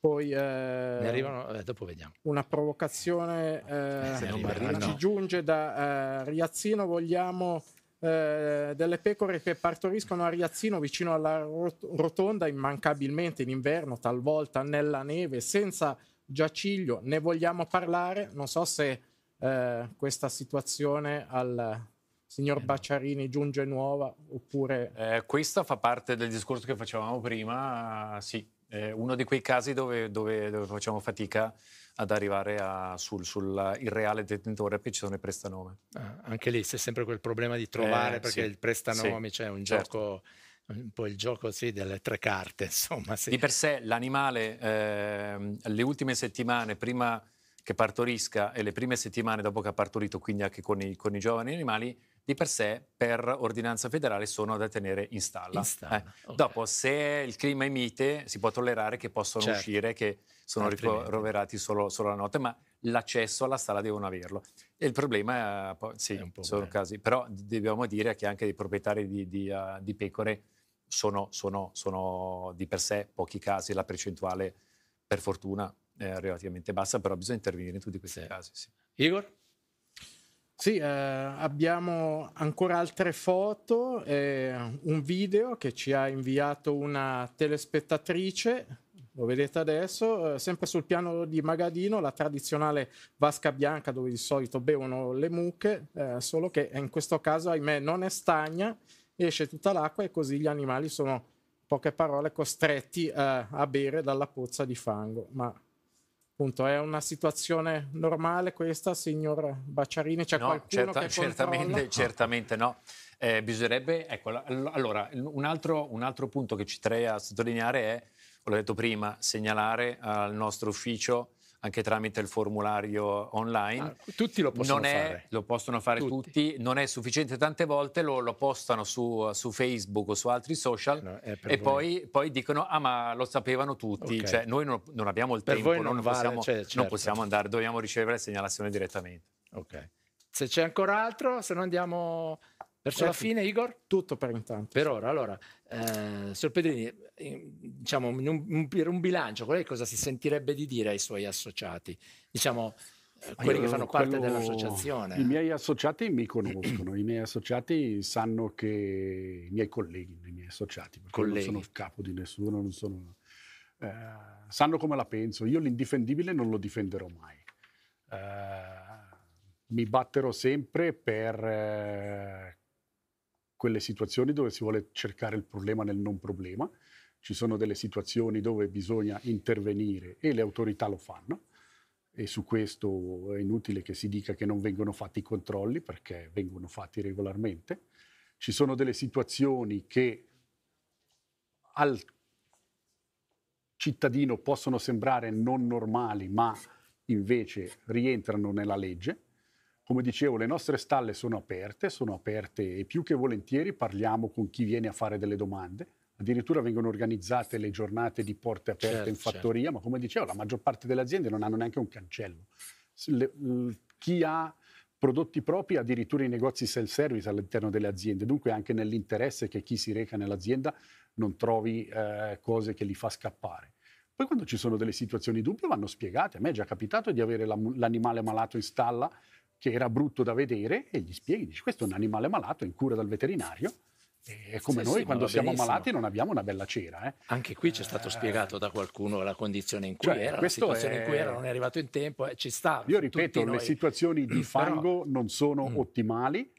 Poi eh, ne arrivano, eh, dopo vediamo. Una provocazione eh, eh ci giunge da eh, Riazzino, vogliamo eh, delle pecore che partoriscono a Riazzino vicino alla rotonda immancabilmente in inverno, talvolta nella neve, senza Giaciglio, ne vogliamo parlare? Non so se eh, questa situazione al signor Bacciarini giunge nuova oppure... Eh, questa fa parte del discorso che facevamo prima, sì, è uno di quei casi dove, dove, dove facciamo fatica ad arrivare a, sul, sul irreale detentore perché ci sono i prestanome. Ah, anche lì c'è sempre quel problema di trovare eh, perché sì, il prestanome sì, c'è cioè, un certo. gioco un po' il gioco sì, delle tre carte. [laughs] Insomma, sì. Di per sé l'animale, eh, le ultime settimane prima che partorisca e le prime settimane dopo che ha partorito, quindi anche con i, con i giovani animali, di per sé per ordinanza federale sono da tenere in stalla. In stalla eh. okay. Dopo, se il clima è mite, si può tollerare che possono certo. uscire, che sono Altrimenti. ricoverati solo, solo, la notte, ma l'accesso alla stalla devono averlo. E il problema è, eh, sì, è sono bene. casi, però dobbiamo dire che anche dei proprietari di, di, uh, di pecore sono, sono, sono di per sé pochi casi, la percentuale per fortuna è relativamente bassa, però bisogna intervenire in tutti questi sì. casi. Sì. Igor? Sì, eh, abbiamo ancora altre foto, eh, un video che ci ha inviato una telespettatrice, lo vedete adesso, eh, sempre sul piano di Magadino, la tradizionale vasca bianca dove di solito bevono le mucche, eh, solo che in questo caso, ahimè, non è stagna, esce tutta l'acqua e così gli animali sono, poche parole, costretti eh, a bere dalla pozza di fango. Ma appunto è una situazione normale questa, signor Bacciarini? C'è no, qualcuno certa, che certamente, certamente no. Eh, bisognerebbe, ecco, allora, un altro, un altro punto che ci trae a sottolineare è, l'ho detto prima, segnalare al nostro ufficio anche tramite il formulario online. Ah, tutti lo possono è, fare. Lo possono fare tutti. tutti. non è sufficiente tante volte, lo, lo postano su, su, Facebook o su altri social no, e poi, poi, dicono ah ma lo sapevano tutti, okay. cioè noi non, non abbiamo il per tempo, non, non, vale, possiamo, cioè, certo. non, possiamo, andare, dobbiamo ricevere la segnalazione direttamente. Ok, se c'è ancora altro, se no andiamo Verso la eh fine, Igor? Tutto per intanto. Per ora, allora, eh, signor Pedrini, diciamo, in un, in, per un bilancio, qual è cosa si sentirebbe di dire ai suoi associati? Diciamo, eh, quelli che fanno parte quello, dell'associazione. I miei associati mi conoscono, i miei associati sanno che i miei colleghi, i miei associati, perché colleghi. non sono il capo di nessuno, non sono, eh, sanno come la penso. Io l'indifendibile non lo difenderò mai. Eh, mi batterò sempre per eh, quelle situazioni dove si vuole cercare il problema nel non problema, ci sono delle situazioni dove bisogna intervenire e le autorità lo fanno e su questo è inutile che si dica che non vengono fatti i controlli perché vengono fatti regolarmente. Ci sono delle situazioni che al cittadino possono sembrare non normali ma invece rientrano nella legge come dicevo, le nostre stalle sono aperte, sono aperte e più che volentieri parliamo con chi viene a fare delle domande. Addirittura vengono organizzate le giornate di porte aperte certo, in certo. fattoria, certo. ma come dicevo, la maggior parte delle aziende non hanno neanche un cancello. Le, chi ha prodotti propri, addirittura i negozi self-service all'interno delle aziende. Dunque anche nell'interesse che chi si reca nell'azienda non trovi eh, cose che li fa scappare. Poi quando ci sono delle situazioni dubbie vanno spiegate. A me è già capitato di avere la, l'animale malato in stalla che era brutto da vedere e gli spieghi, dici questo è un animale malato in cura dal veterinario. È come sì, noi sì, quando siamo benissimo. malati non abbiamo una bella cera. Eh. Anche qui c'è stato eh, spiegato da qualcuno la condizione in cui cioè, era, la situazione è... in cui era, non è arrivato in tempo, eh, ci sta. Io ripeto, noi... le situazioni di [clears throat] fango Però... non sono mm. ottimali,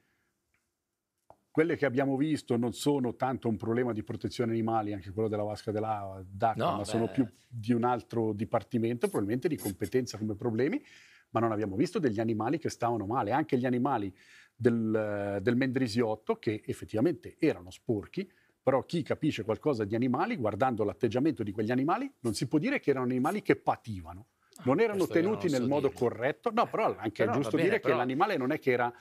quelle che abbiamo visto non sono tanto un problema di protezione animali, anche quello della vasca dell'acqua, no, ma beh. sono più di un altro dipartimento, probabilmente di competenza come problemi ma non abbiamo visto degli animali che stavano male, anche gli animali del, del mendrisiotto che effettivamente erano sporchi, però chi capisce qualcosa di animali, guardando l'atteggiamento di quegli animali, non si può dire che erano animali che pativano non ah, erano Questo tenuti nel dirgli. modo corretto. No, però anche però, è giusto bene, dire però... che l'animale non è che era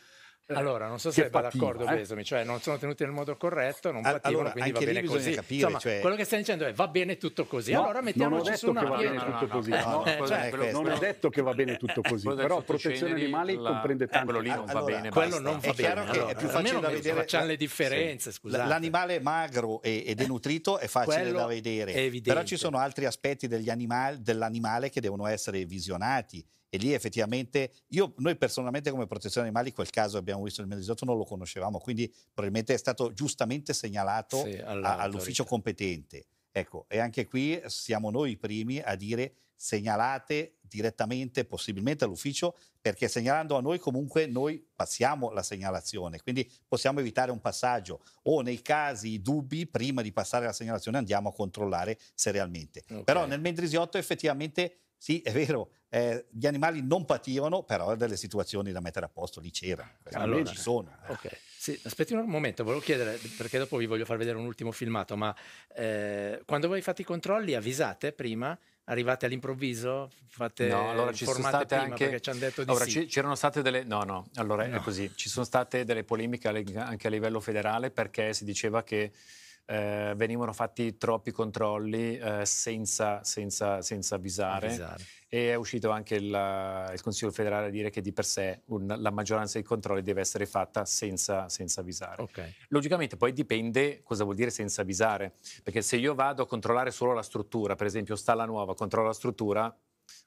eh. Allora, non so se è d'accordo, eh? Besomi, cioè non sono tenuti nel modo corretto, non pativano, allora, quindi va bene così. Capire, Insomma, cioè... quello che stai dicendo è va bene tutto così. No, allora mettiamoci su una piena. Eh, no, no, no, eh, cioè, cioè quello, non è detto che va bene tutto così, però protezione animali la... comprende tanto. Eh, quello lì non allora, va bene. Quello non va è bene. Allora, è più facile da vedere. Facciamo le differenze, scusate. L'animale magro e eh. denutrito è facile da vedere, però ci sono altri aspetti dell'animale che devono essere visionati e lì effettivamente io, noi personalmente come protezione animali quel caso abbiamo visto nel 2018 non lo conoscevamo, quindi probabilmente è stato giustamente segnalato sì, all'ufficio competente. Ecco, e anche qui siamo noi i primi a dire segnalate direttamente possibilmente all'ufficio perché segnalando a noi comunque noi passiamo la segnalazione, quindi possiamo evitare un passaggio o nei casi dubbi prima di passare la segnalazione andiamo a controllare serialmente. Okay. Però nel mendrisiotto effettivamente sì, è vero, eh, gli animali non pativano, però delle situazioni da mettere a posto lì c'erano, allora, ci sono. Eh. Sì, aspetti un momento, volevo chiedere, perché dopo vi voglio far vedere un ultimo filmato, ma eh, quando voi fate i controlli avvisate prima? Arrivate all'improvviso? Fate no, allora ci sono state anche... perché ci hanno detto di allora, sì. C'erano state delle... No, no, allora no. è così. Ci sono state delle polemiche anche a livello federale perché si diceva che eh, venivano fatti troppi controlli eh, senza, senza, senza avvisare. avvisare. E è uscito anche il, il, Consiglio federale a dire che di per sé un, la maggioranza dei controlli deve essere fatta senza, senza avvisare. Okay. Logicamente poi dipende cosa vuol dire senza avvisare, perché se io vado a controllare solo la struttura, per esempio Stalla Nuova, controllo la struttura,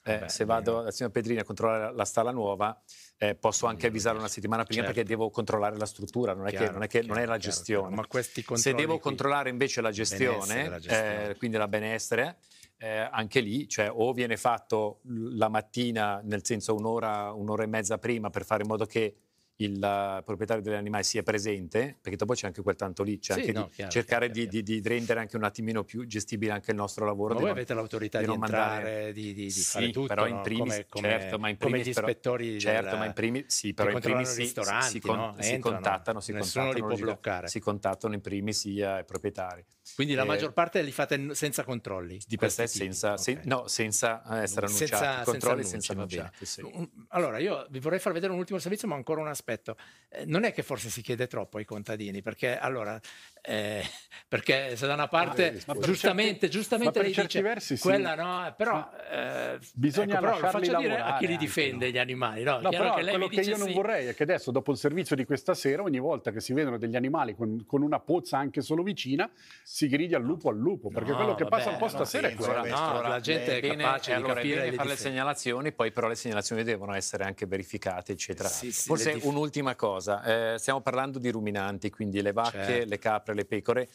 eh, Beh, se vado alla signor Pedrini a controllare la stalla nuova, eh, posso anche avvisare una settimana prima certo. perché devo controllare la struttura, non è, chiaro, che, non è, che, chiaro, non è la chiaro, gestione. Ma questi se devo controllare invece la gestione, la gestione. Eh, quindi la benessere, eh, anche lì, cioè, o viene fatto la mattina, nel senso un'ora, un'ora e mezza prima per fare in modo che il proprietario dell'animale sia presente, perché dopo c'è anche quel tanto lì, c'è sì, anche no, di chiaro, cercare chiaro, di, chiaro. di, rendere anche un attimino più gestibile anche il nostro lavoro. Ma voi non, avete l'autorità di, di entrare, mandare... di, di, di sì, fare tutto, però in primis, no? come, certo, come, ma in primis, come gli ispettori però, certo, ma in primis, sì, però in primis si, ristoranti, si, no? si, contattano, si contattano, li può bloccare. si contattano in primis i proprietari. Quindi la eh, maggior parte li fate senza controlli? Di per sé senza, okay. sen- no, senza eh, essere annunciati, senza, controlli senza annunciati. Allora io vi vorrei far vedere un ultimo servizio ma ancora un aspetto aspetto, eh, non è che forse si chiede troppo ai contadini, perché allora eh, [laughs] perché se da una ah, parte ah, giustamente, giustamente per certi, dice, versi, quella sì. no, eh, però eh, bisogna ecco, però faccio dire a chi li difende no. gli animali. No, no però che quello che io sì. non vorrei è che adesso dopo il servizio di questa sera ogni volta che si vedono degli animali con, con una pozza anche solo vicina si gridi al lupo al lupo perché no, quello che vabbè, passa un po' stasera è quello. No, la gente è capace di capire e fare le segnalazioni, poi però le segnalazioni devono essere anche verificate eccetera. Forse un'ultima cosa, eh, stiamo parlando di ruminanti quindi le vacche, certo. le capre sempre le pecore,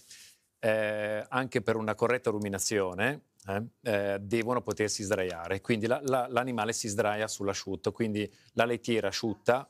eh, anche per una corretta ruminazione, eh, eh, devono potersi sdraiare. Quindi la, la, l'animale si sdraia sull'asciutto, quindi la lettiera asciutta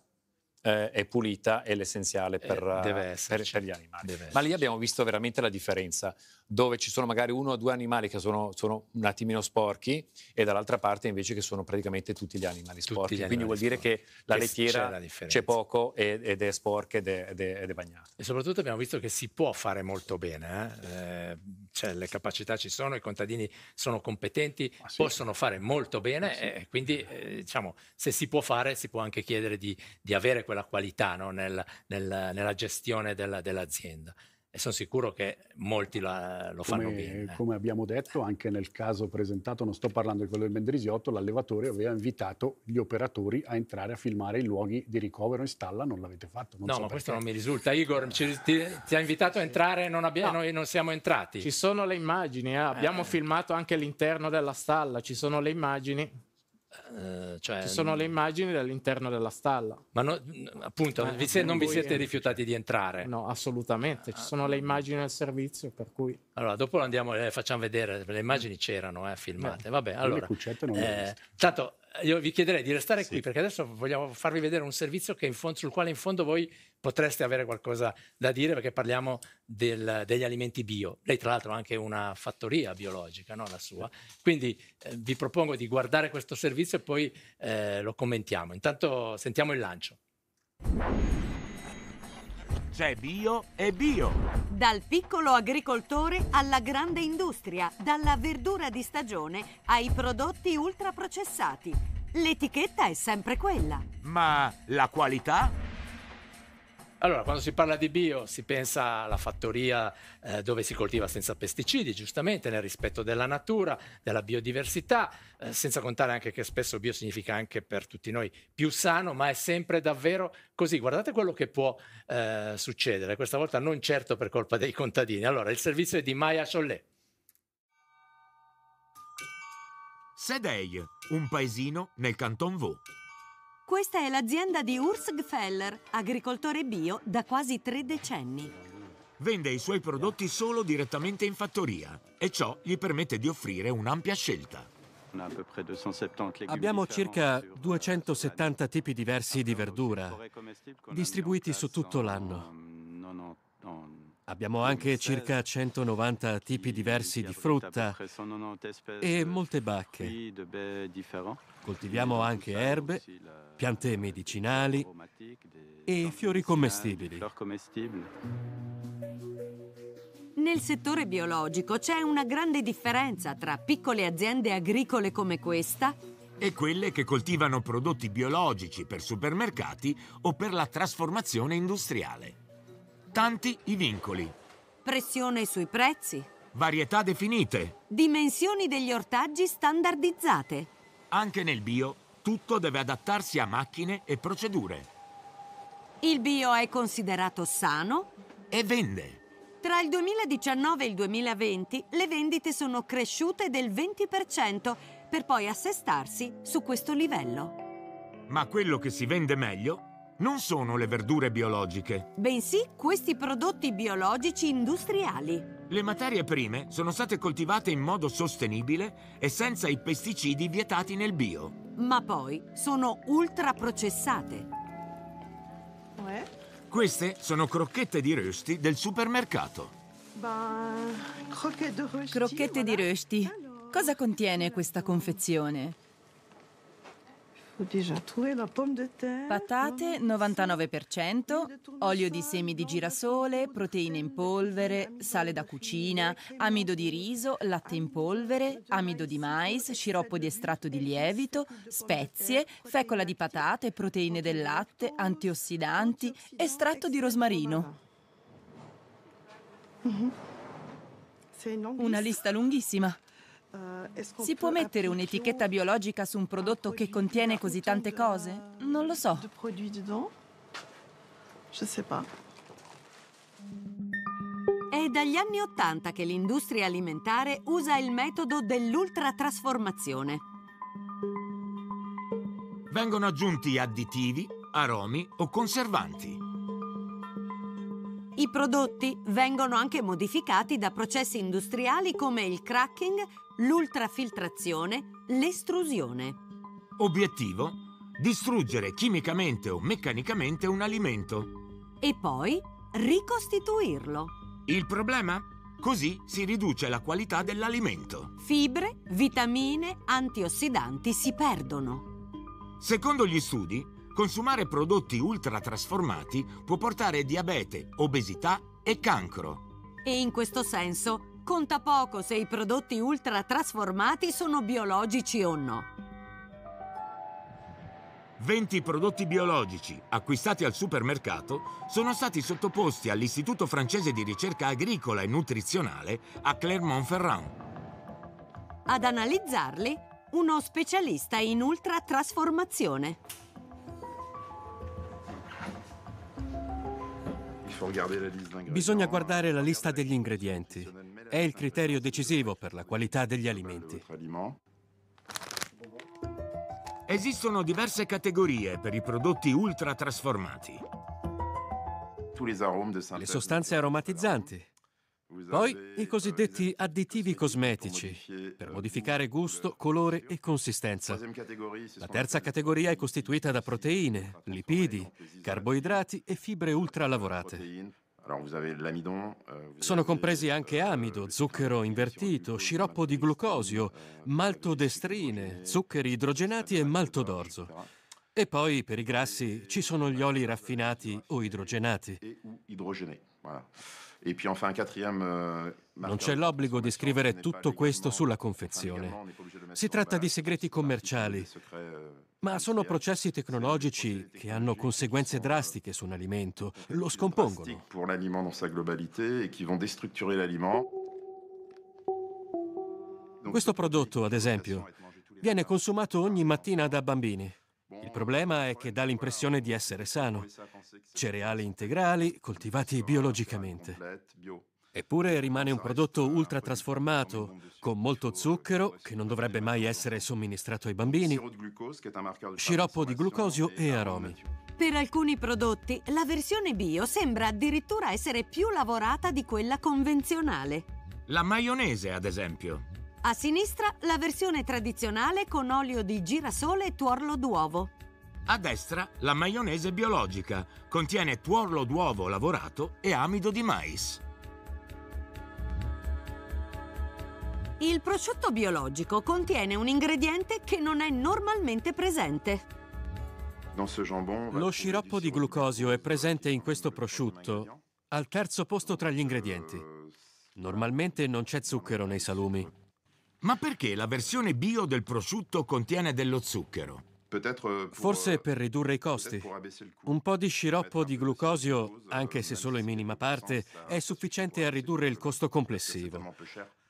eh, è pulita, è l'essenziale eh, per, per, per gli animali. Ma lì abbiamo visto veramente la differenza dove ci sono magari uno o due animali che sono, sono un attimino sporchi e dall'altra parte invece che sono praticamente tutti gli animali sporchi. Gli animali Quindi vuol dire sporchi. che la lettiera c'è, c'è poco ed, è sporca ed è, ed, è, ed è bagnata. E soprattutto abbiamo visto che si può fare molto bene, eh? Eh, cioè le capacità ci sono, i contadini sono competenti, ah, sì. possono fare molto bene sì. e quindi eh, diciamo, se si può fare si può anche chiedere di, di avere quella qualità no? nel, nel, nella gestione della, dell'azienda e sono sicuro che molti la, lo come, fanno bene. Eh. Come abbiamo detto, anche nel caso presentato, non sto parlando di quello del Mendrisiotto, l'allevatore aveva invitato gli operatori a entrare a filmare i luoghi di ricovero in stalla, non l'avete fatto. Non no, so ma perché. questo non mi risulta. Igor, ci, ti, ti, ha invitato a entrare e non, abbia, no. non siamo entrati. Ci sono le immagini, eh. abbiamo eh. filmato anche l'interno della stalla, ci sono le immagini. Eh, cioè, Ci sono le immagini dall'interno della stalla. Ma no, appunto, eh, vi se, non vi siete rifiutati di entrare? No, assolutamente. Ci ah, sono ah, le ah. immagini del servizio, per cui... Allora, dopo andiamo, e eh, facciamo vedere, le immagini c'erano, eh, filmate. Eh, Vabbè, allora... Eh, tanto, io vi chiederei di restare sì. qui, perché adesso vogliamo farvi vedere un servizio in fondo, sul quale in fondo voi potreste avere qualcosa da dire perché parliamo del, degli alimenti bio. Lei tra l'altro ha anche una fattoria biologica, no? la sua. Quindi eh, vi propongo di guardare questo servizio e poi eh, lo commentiamo. Intanto sentiamo il lancio. C'è bio e bio. Dal piccolo agricoltore alla grande industria, dalla verdura di stagione ai prodotti ultraprocessati. L'etichetta è sempre quella. Ma la qualità? Allora, quando si parla di bio si pensa alla fattoria eh, dove si coltiva senza pesticidi, giustamente, nel rispetto della natura, della biodiversità, eh, senza contare anche che spesso bio significa anche per tutti noi più sano, ma è sempre davvero così. Guardate quello che può eh, succedere, questa volta non certo per colpa dei contadini. Allora, il servizio è di Maya Chollet. Sedei, un paesino nel canton Vaud. Questa è l'azienda di Urs Gfeller, agricoltore bio da quasi tre decenni. Vende i suoi prodotti solo direttamente in fattoria e ciò gli permette di offrire un'ampia scelta. Abbiamo circa 270 tipi diversi di verdura, distribuiti su tutto l'anno. Abbiamo anche circa 190 tipi diversi di frutta e molte bacche. Coltiviamo anche erbe, piante medicinali e fiori commestibili. Nel settore biologico c'è una grande differenza tra piccole aziende agricole come questa e quelle che coltivano prodotti biologici per supermercati o per la trasformazione industriale. Tanti i vincoli. Pressione sui prezzi. Varietà definite. Dimensioni degli ortaggi standardizzate. Anche nel bio, tutto deve adattarsi a macchine e procedure. Il bio è considerato sano e vende. Tra il 2019 e il 2020 le vendite sono cresciute del 20% per poi assestarsi su questo livello. Ma quello che si vende meglio non sono le verdure biologiche. Bensì questi prodotti biologici industriali. Le materie prime sono state coltivate in modo sostenibile e senza i pesticidi vietati nel bio. Ma poi sono ultraprocessate. Ouais. Queste sono crocchette di rösti del supermercato. Bah, crocchette di rösti. Cosa contiene questa confezione? Patate 99%, olio di semi di girasole, proteine in polvere, sale da cucina, amido di riso, latte in polvere, amido di mais, sciroppo di estratto di lievito, spezie, fecola di patate, proteine del latte, antiossidanti, estratto di rosmarino. Mhm. Una lista lunghissima. Eh, si può mettere un'etichetta biologica su un prodotto che contiene così tante cose? Eh, non lo so. È dagli anni Ottanta che l'industria alimentare usa il metodo dell'ultratrasformazione. Vengono aggiunti additivi, aromi o conservanti. I prodotti vengono anche modificati da processi industriali come il cracking l'ultrafiltrazione, l'estrusione. Obiettivo? Distruggere chimicamente o meccanicamente un alimento. E poi ricostituirlo. Il problema? Così si riduce la qualità dell'alimento. Fibre, vitamine, antiossidanti si perdono. Secondo gli studi, consumare prodotti ultra trasformati può portare diabete, obesità e cancro. E in questo senso conta poco se i prodotti ultra trasformati sono biologici o no. 20 prodotti biologici acquistati al supermercato sono stati sottoposti all'Istituto francese di ricerca agricola e nutrizionale a Clermont-Ferrand. Ad analizzarli, uno specialista in ultra trasformazione. Bisogna guardare la lista degli ingredienti è il criterio decisivo per la qualità degli alimenti. Esistono diverse categorie per i prodotti ultra trasformati. Le sostanze aromatizzanti, poi i cosiddetti additivi cosmetici, per modificare gusto, colore e consistenza. La terza categoria è costituita da proteine, lipidi, carboidrati e fibre ultralavorate. Euh, sono compresi euh, anche amido, zucchero invertito, sciroppo di glucosio, euh, maltodestrine, zuccheri idrogenati e malto d'orzo. E poi per i grassi ci sono gli oli raffinati o idrogenati. Non c'è l'obbligo di scrivere tutto questo sulla confezione. Si tratta di segreti commerciali ma sono processi tecnologici che hanno conseguenze drastiche su un alimento, lo scompongono. Pour l'aliment dans sa globalité et qui vont déstructurer l'aliment. Questo prodotto, ad esempio, viene consumato ogni mattina da bambini. Il problema è che dà l'impressione di essere sano. Cereali integrali coltivati biologicamente. Eppure rimane un prodotto ultra trasformato, con molto zucchero, che non dovrebbe mai essere somministrato ai bambini, sciroppo di glucosio e aromi. Per alcuni prodotti, la versione bio sembra addirittura essere più lavorata di quella convenzionale. La maionese, ad esempio. A sinistra, la versione tradizionale con olio di girasole e tuorlo d'uovo. A destra, la maionese biologica. Contiene tuorlo d'uovo lavorato e amido di mais. Il prosciutto biologico contiene un ingrediente che non è normalmente presente. Lo sciroppo di glucosio è presente in questo prosciutto al terzo posto tra gli ingredienti. Normalmente non c'è zucchero nei salumi. Ma perché la versione bio del prosciutto contiene dello zucchero? Euh, Forse euh, per ridurre i costi. Un po' di sciroppo di glucosio, anche euh, se solo in minima parte, è sufficiente a ridurre il costo complessivo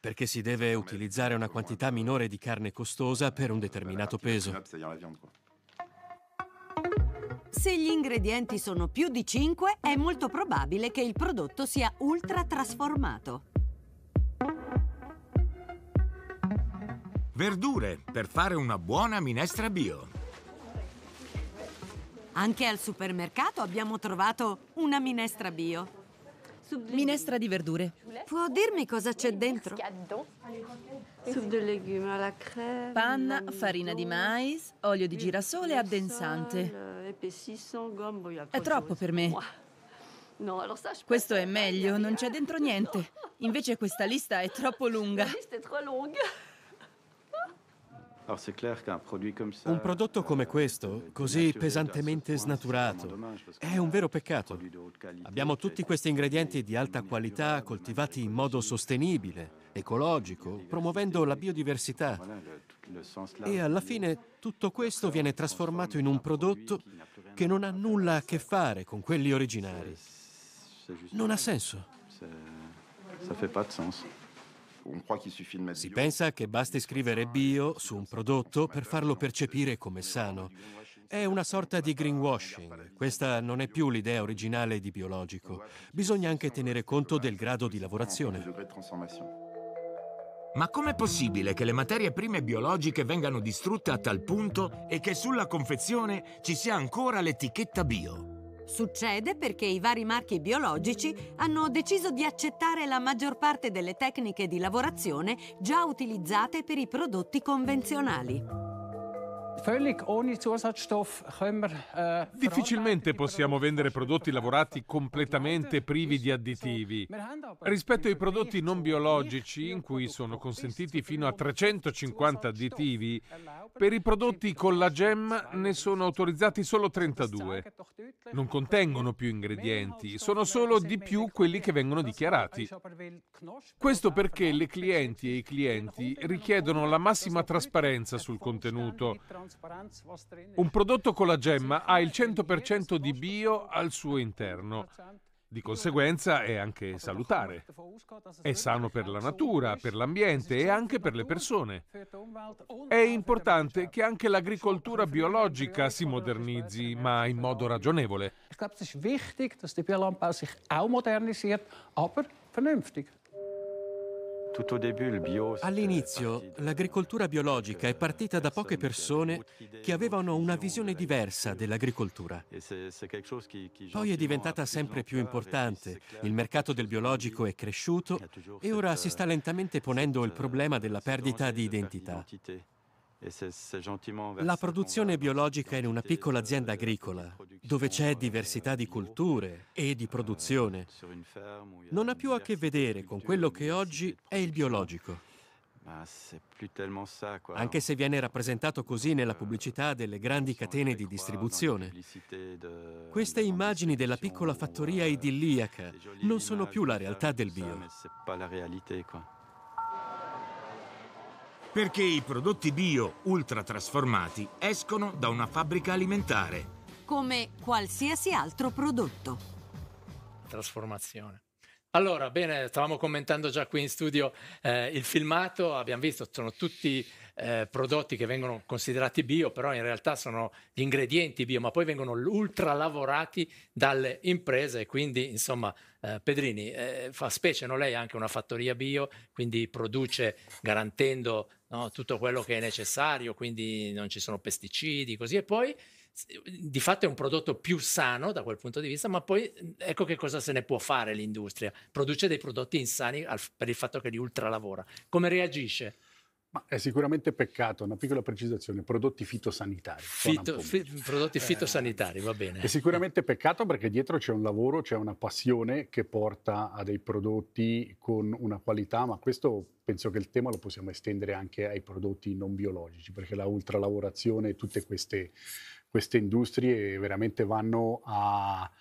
perché si deve utilizzare una quantità minore di carne costosa per un determinato peso. Se gli ingredienti sono più di 5, è molto probabile che il prodotto sia ultra trasformato. Verdure per fare una buona minestra bio. Anche al supermercato abbiamo trovato una minestra bio. Minestra di verdure. Può dirmi cosa c'è dentro? Panna, farina di mais, olio di girasole addensante. È troppo per me. Questo è meglio, non c'è dentro niente. Invece questa lista è troppo lunga. Un prodotto come questo, così pesantemente snaturato, è un vero peccato. Abbiamo tutti questi ingredienti di alta qualità coltivati in modo sostenibile, ecologico, promuovendo la biodiversità. E alla fine tutto questo viene trasformato in un prodotto che non ha nulla a che fare con quelli originari. Non ha senso. Ça fait pas de sens. Si pensa che basti scrivere bio su un prodotto per farlo percepire come sano. È una sorta di greenwashing. Questa non è più l'idea originale di biologico. Bisogna anche tenere conto del grado di lavorazione. Ma com'è possibile che le materie prime biologiche vengano distrutte a tal punto e che sulla confezione ci sia ancora l'etichetta bio? Succede perché i vari marchi biologici hanno deciso di accettare la maggior parte delle tecniche di lavorazione già utilizzate per i prodotti convenzionali. Äh, Difficilmente possiamo vendere prodotti lavorati completamente privi di additivi. Rispetto ai prodotti non biologici, in cui sono consentiti fino a 350 additivi, per i prodotti con la gemma ne sono autorizzati solo 32. Non contengono più ingredienti, sono solo di più quelli che vengono dichiarati. Questo perché le clienti e i clienti richiedono la massima trasparenza sul contenuto un prodotto con la gemma ha il 100% di bio al suo interno. Di conseguenza è anche salutare. È sano per la natura, per l'ambiente e anche per le persone. È importante che anche l'agricoltura biologica si modernizzi, ma in modo ragionevole. Ik glaube, es ist wichtig, dass der Biolandbau sich auch modernisiert, eh, All'inizio l'agricoltura biologica è partita da poche persone che avevano una visione diversa dell'agricoltura. Poi è diventata sempre più importante, il mercato del biologico è cresciuto e ora si sta lentamente ponendo il problema della perdita di identità. La produzione biologica in una piccola azienda agricola, dove c'è diversità di culture e di euh, produzione, non ha più a che vedere con quello che oggi è il biologico. Anche se viene rappresentato così nella euh, pubblicità delle grandi catene di distribuzione, queste immagini della piccola fattoria euh, idilliaca non sono più la realtà del bio perché i prodotti bio ultra trasformati escono da una fabbrica alimentare. Come qualsiasi altro prodotto. Trasformazione. Allora, bene, stavamo commentando già qui in studio eh, il filmato, abbiamo visto, sono tutti eh, prodotti che vengono considerati bio, però in realtà sono gli ingredienti bio, ma poi vengono ultra lavorati dalle imprese, quindi insomma eh, Pedrini eh, fa specie, no? lei ha anche una fattoria bio, quindi produce garantendo no? tutto quello che è necessario, quindi non ci sono pesticidi, così e poi di fatto è un prodotto più sano da quel punto di vista, ma poi mm, ecco che cosa se ne può fare l'industria. Produce dei prodotti insani al, per il fatto che li ultralavora. Come reagisce? Ma è sicuramente peccato, una piccola precisazione, prodotti fitosanitari. Fito, fi, prodotti eh. fitosanitari, eh, va bene. È sicuramente peccato perché dietro c'è un lavoro, c'è una passione che porta a dei prodotti con una qualità, ma questo penso che il tema lo possiamo estendere anche ai prodotti non biologici, perché la ultralavorazione e tutte queste, queste industrie veramente vanno a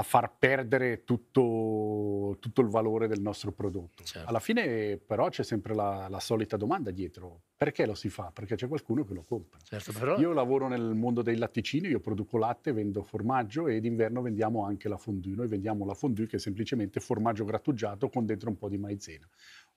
a far perdere tutto, tutto, il valore del nostro prodotto. Certo. Alla fine però c'è sempre la, la, solita domanda dietro, perché lo si fa? Perché c'è qualcuno che lo compra. Certo, però... Io lavoro nel mondo dei latticini, io produco latte, vendo formaggio e d'inverno vendiamo anche la fondue. Noi vendiamo la fondue che è semplicemente formaggio grattugiato con dentro un po' di maizena.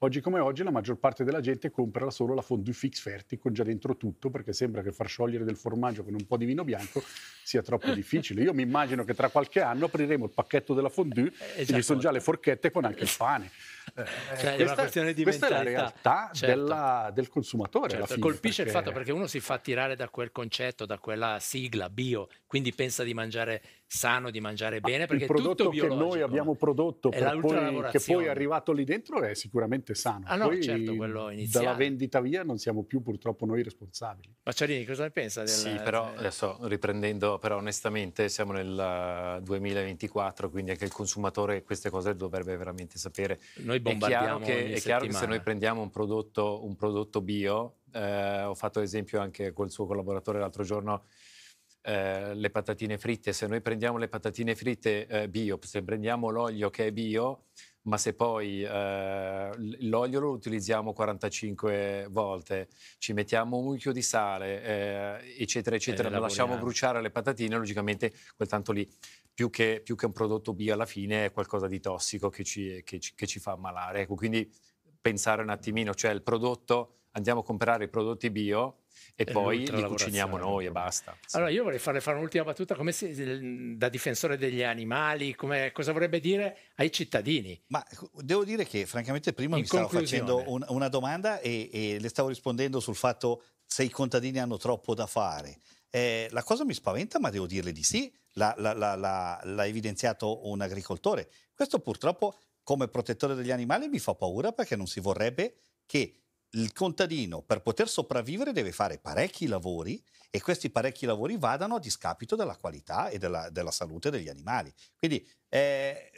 Oggi come oggi la maggior parte della gente compra solo la fondue fix ferti con già dentro tutto perché sembra che far sciogliere del formaggio con un po' di vino bianco sia troppo [laughs] difficile. Io mi immagino che tra qualche anno apriremo il pacchetto della fondue eh, e ci esatto. sono già le forchette con anche il pane. [laughs] Cioè, eh, cioè, questa, è una di questa è la realtà certo. della, del consumatore. Certo. Fine, Colpisce perché... il fatto perché uno si fa attirare da quel concetto, da quella sigla bio, quindi pensa di mangiare sano, di mangiare bene, perché il prodotto che noi abbiamo prodotto poi, che poi è arrivato lì dentro è sicuramente sano. Ah no, poi, certo, quello iniziale. Dalla vendita via non siamo più purtroppo noi responsabili. Maciarini, cosa ne pensa? Del... Sì, eh, però adesso riprendendo, però onestamente siamo nel 2024, eh, quindi anche il consumatore queste cose dovrebbe veramente sapere. Noi bombardiamo È chiaro che, è chiaro che se noi prendiamo un prodotto, un prodotto bio, eh, ho fatto esempio anche col suo collaboratore l'altro giorno, eh, le patatine fritte, se noi prendiamo le patatine fritte eh, bio, se prendiamo l'olio che è bio, ma se poi eh, l'olio lo utilizziamo 45 volte, ci mettiamo un mucchio di sale, eh, eccetera, eccetera, la lasciamo bruciare le patatine, logicamente quel tanto lì, più che, più che, un prodotto bio alla fine, è qualcosa di tossico che ci, che ci, che ci fa ammalare. Ecco, quindi pensare un attimino, cioè il prodotto andiamo a comprare i prodotti bio e, poi li cuciniamo noi e basta. Sì. Allora io vorrei farle fare un'ultima battuta come se, da difensore degli animali, come, cosa vorrebbe dire ai cittadini? Ma ecco, devo dire che francamente prima In mi stavo facendo un, una domanda e, e, le stavo rispondendo sul fatto se i contadini hanno troppo da fare. Eh, la cosa mi spaventa, ma devo dirle di sì, l'ha, l'ha, l'ha, l'ha evidenziato un agricoltore. Questo purtroppo come protettore degli animali mi fa paura perché non si vorrebbe che il contadino per poter sopravvivere deve fare parecchi lavori e questi parecchi lavori vadano a discapito della qualità e della, della salute degli animali. Quindi eh,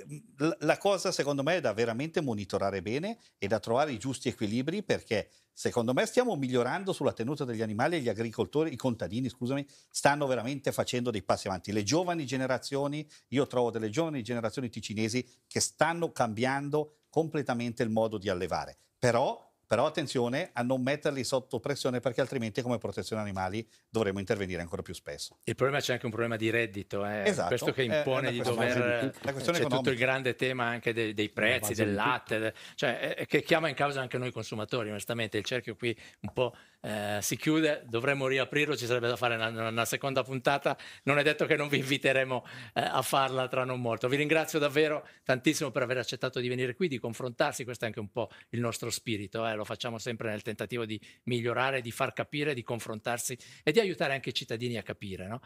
la cosa secondo me è da veramente monitorare bene e da trovare i giusti equilibri perché secondo me stiamo migliorando sulla tenuta degli animali e gli agricoltori, i contadini scusami, stanno veramente facendo dei passi avanti. Le giovani generazioni, io trovo delle giovani generazioni ticinesi che stanno cambiando completamente il modo di allevare. Però però attenzione a non metterli sotto pressione perché altrimenti come protezione animali dovremmo intervenire ancora più spesso. Il problema c'è anche un problema di reddito, eh? esatto, questo che eh, impone di dover... Di c'è economica. tutto il grande tema anche dei, dei prezzi, del latte, cioè, eh, che chiama in causa anche noi consumatori, onestamente il cerchio qui un po' eh, si chiude, dovremmo riaprirlo, ci sarebbe da fare una, una, seconda puntata, non è detto che non vi inviteremo eh, a farla tra non molto. Vi ringrazio davvero tantissimo per aver accettato di venire qui, di confrontarsi, questo è anche un po' il nostro spirito, eh, lo facciamo sempre nel tentativo di migliorare, di far capire, di confrontarsi e di aiutare anche i cittadini a capire. No?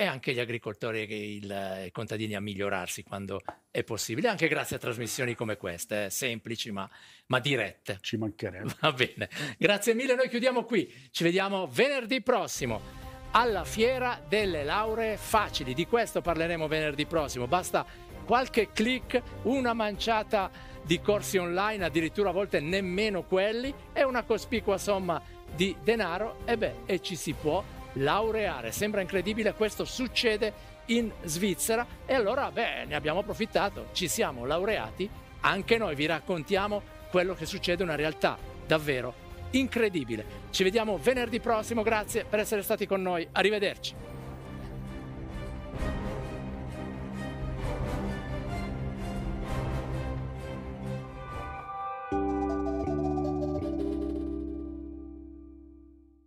e anche gli agricoltori e i contadini a migliorarsi quando è possibile, anche grazie a trasmissioni come queste, eh, semplici ma, ma, dirette. Ci mancherebbe. Va bene, grazie mille, noi chiudiamo qui, ci vediamo venerdì prossimo alla Fiera delle Lauree Facili, di questo parleremo venerdì prossimo, basta qualche clic, una manciata di corsi online, addirittura a volte nemmeno quelli, e una cospicua somma di denaro, e beh, e ci si può laureare. Sembra incredibile, questo succede in Svizzera e allora beh, ne abbiamo approfittato, ci siamo laureati, anche noi vi raccontiamo quello che succede, una realtà davvero incredibile. Ci vediamo venerdì prossimo, grazie per essere stati con noi, arrivederci.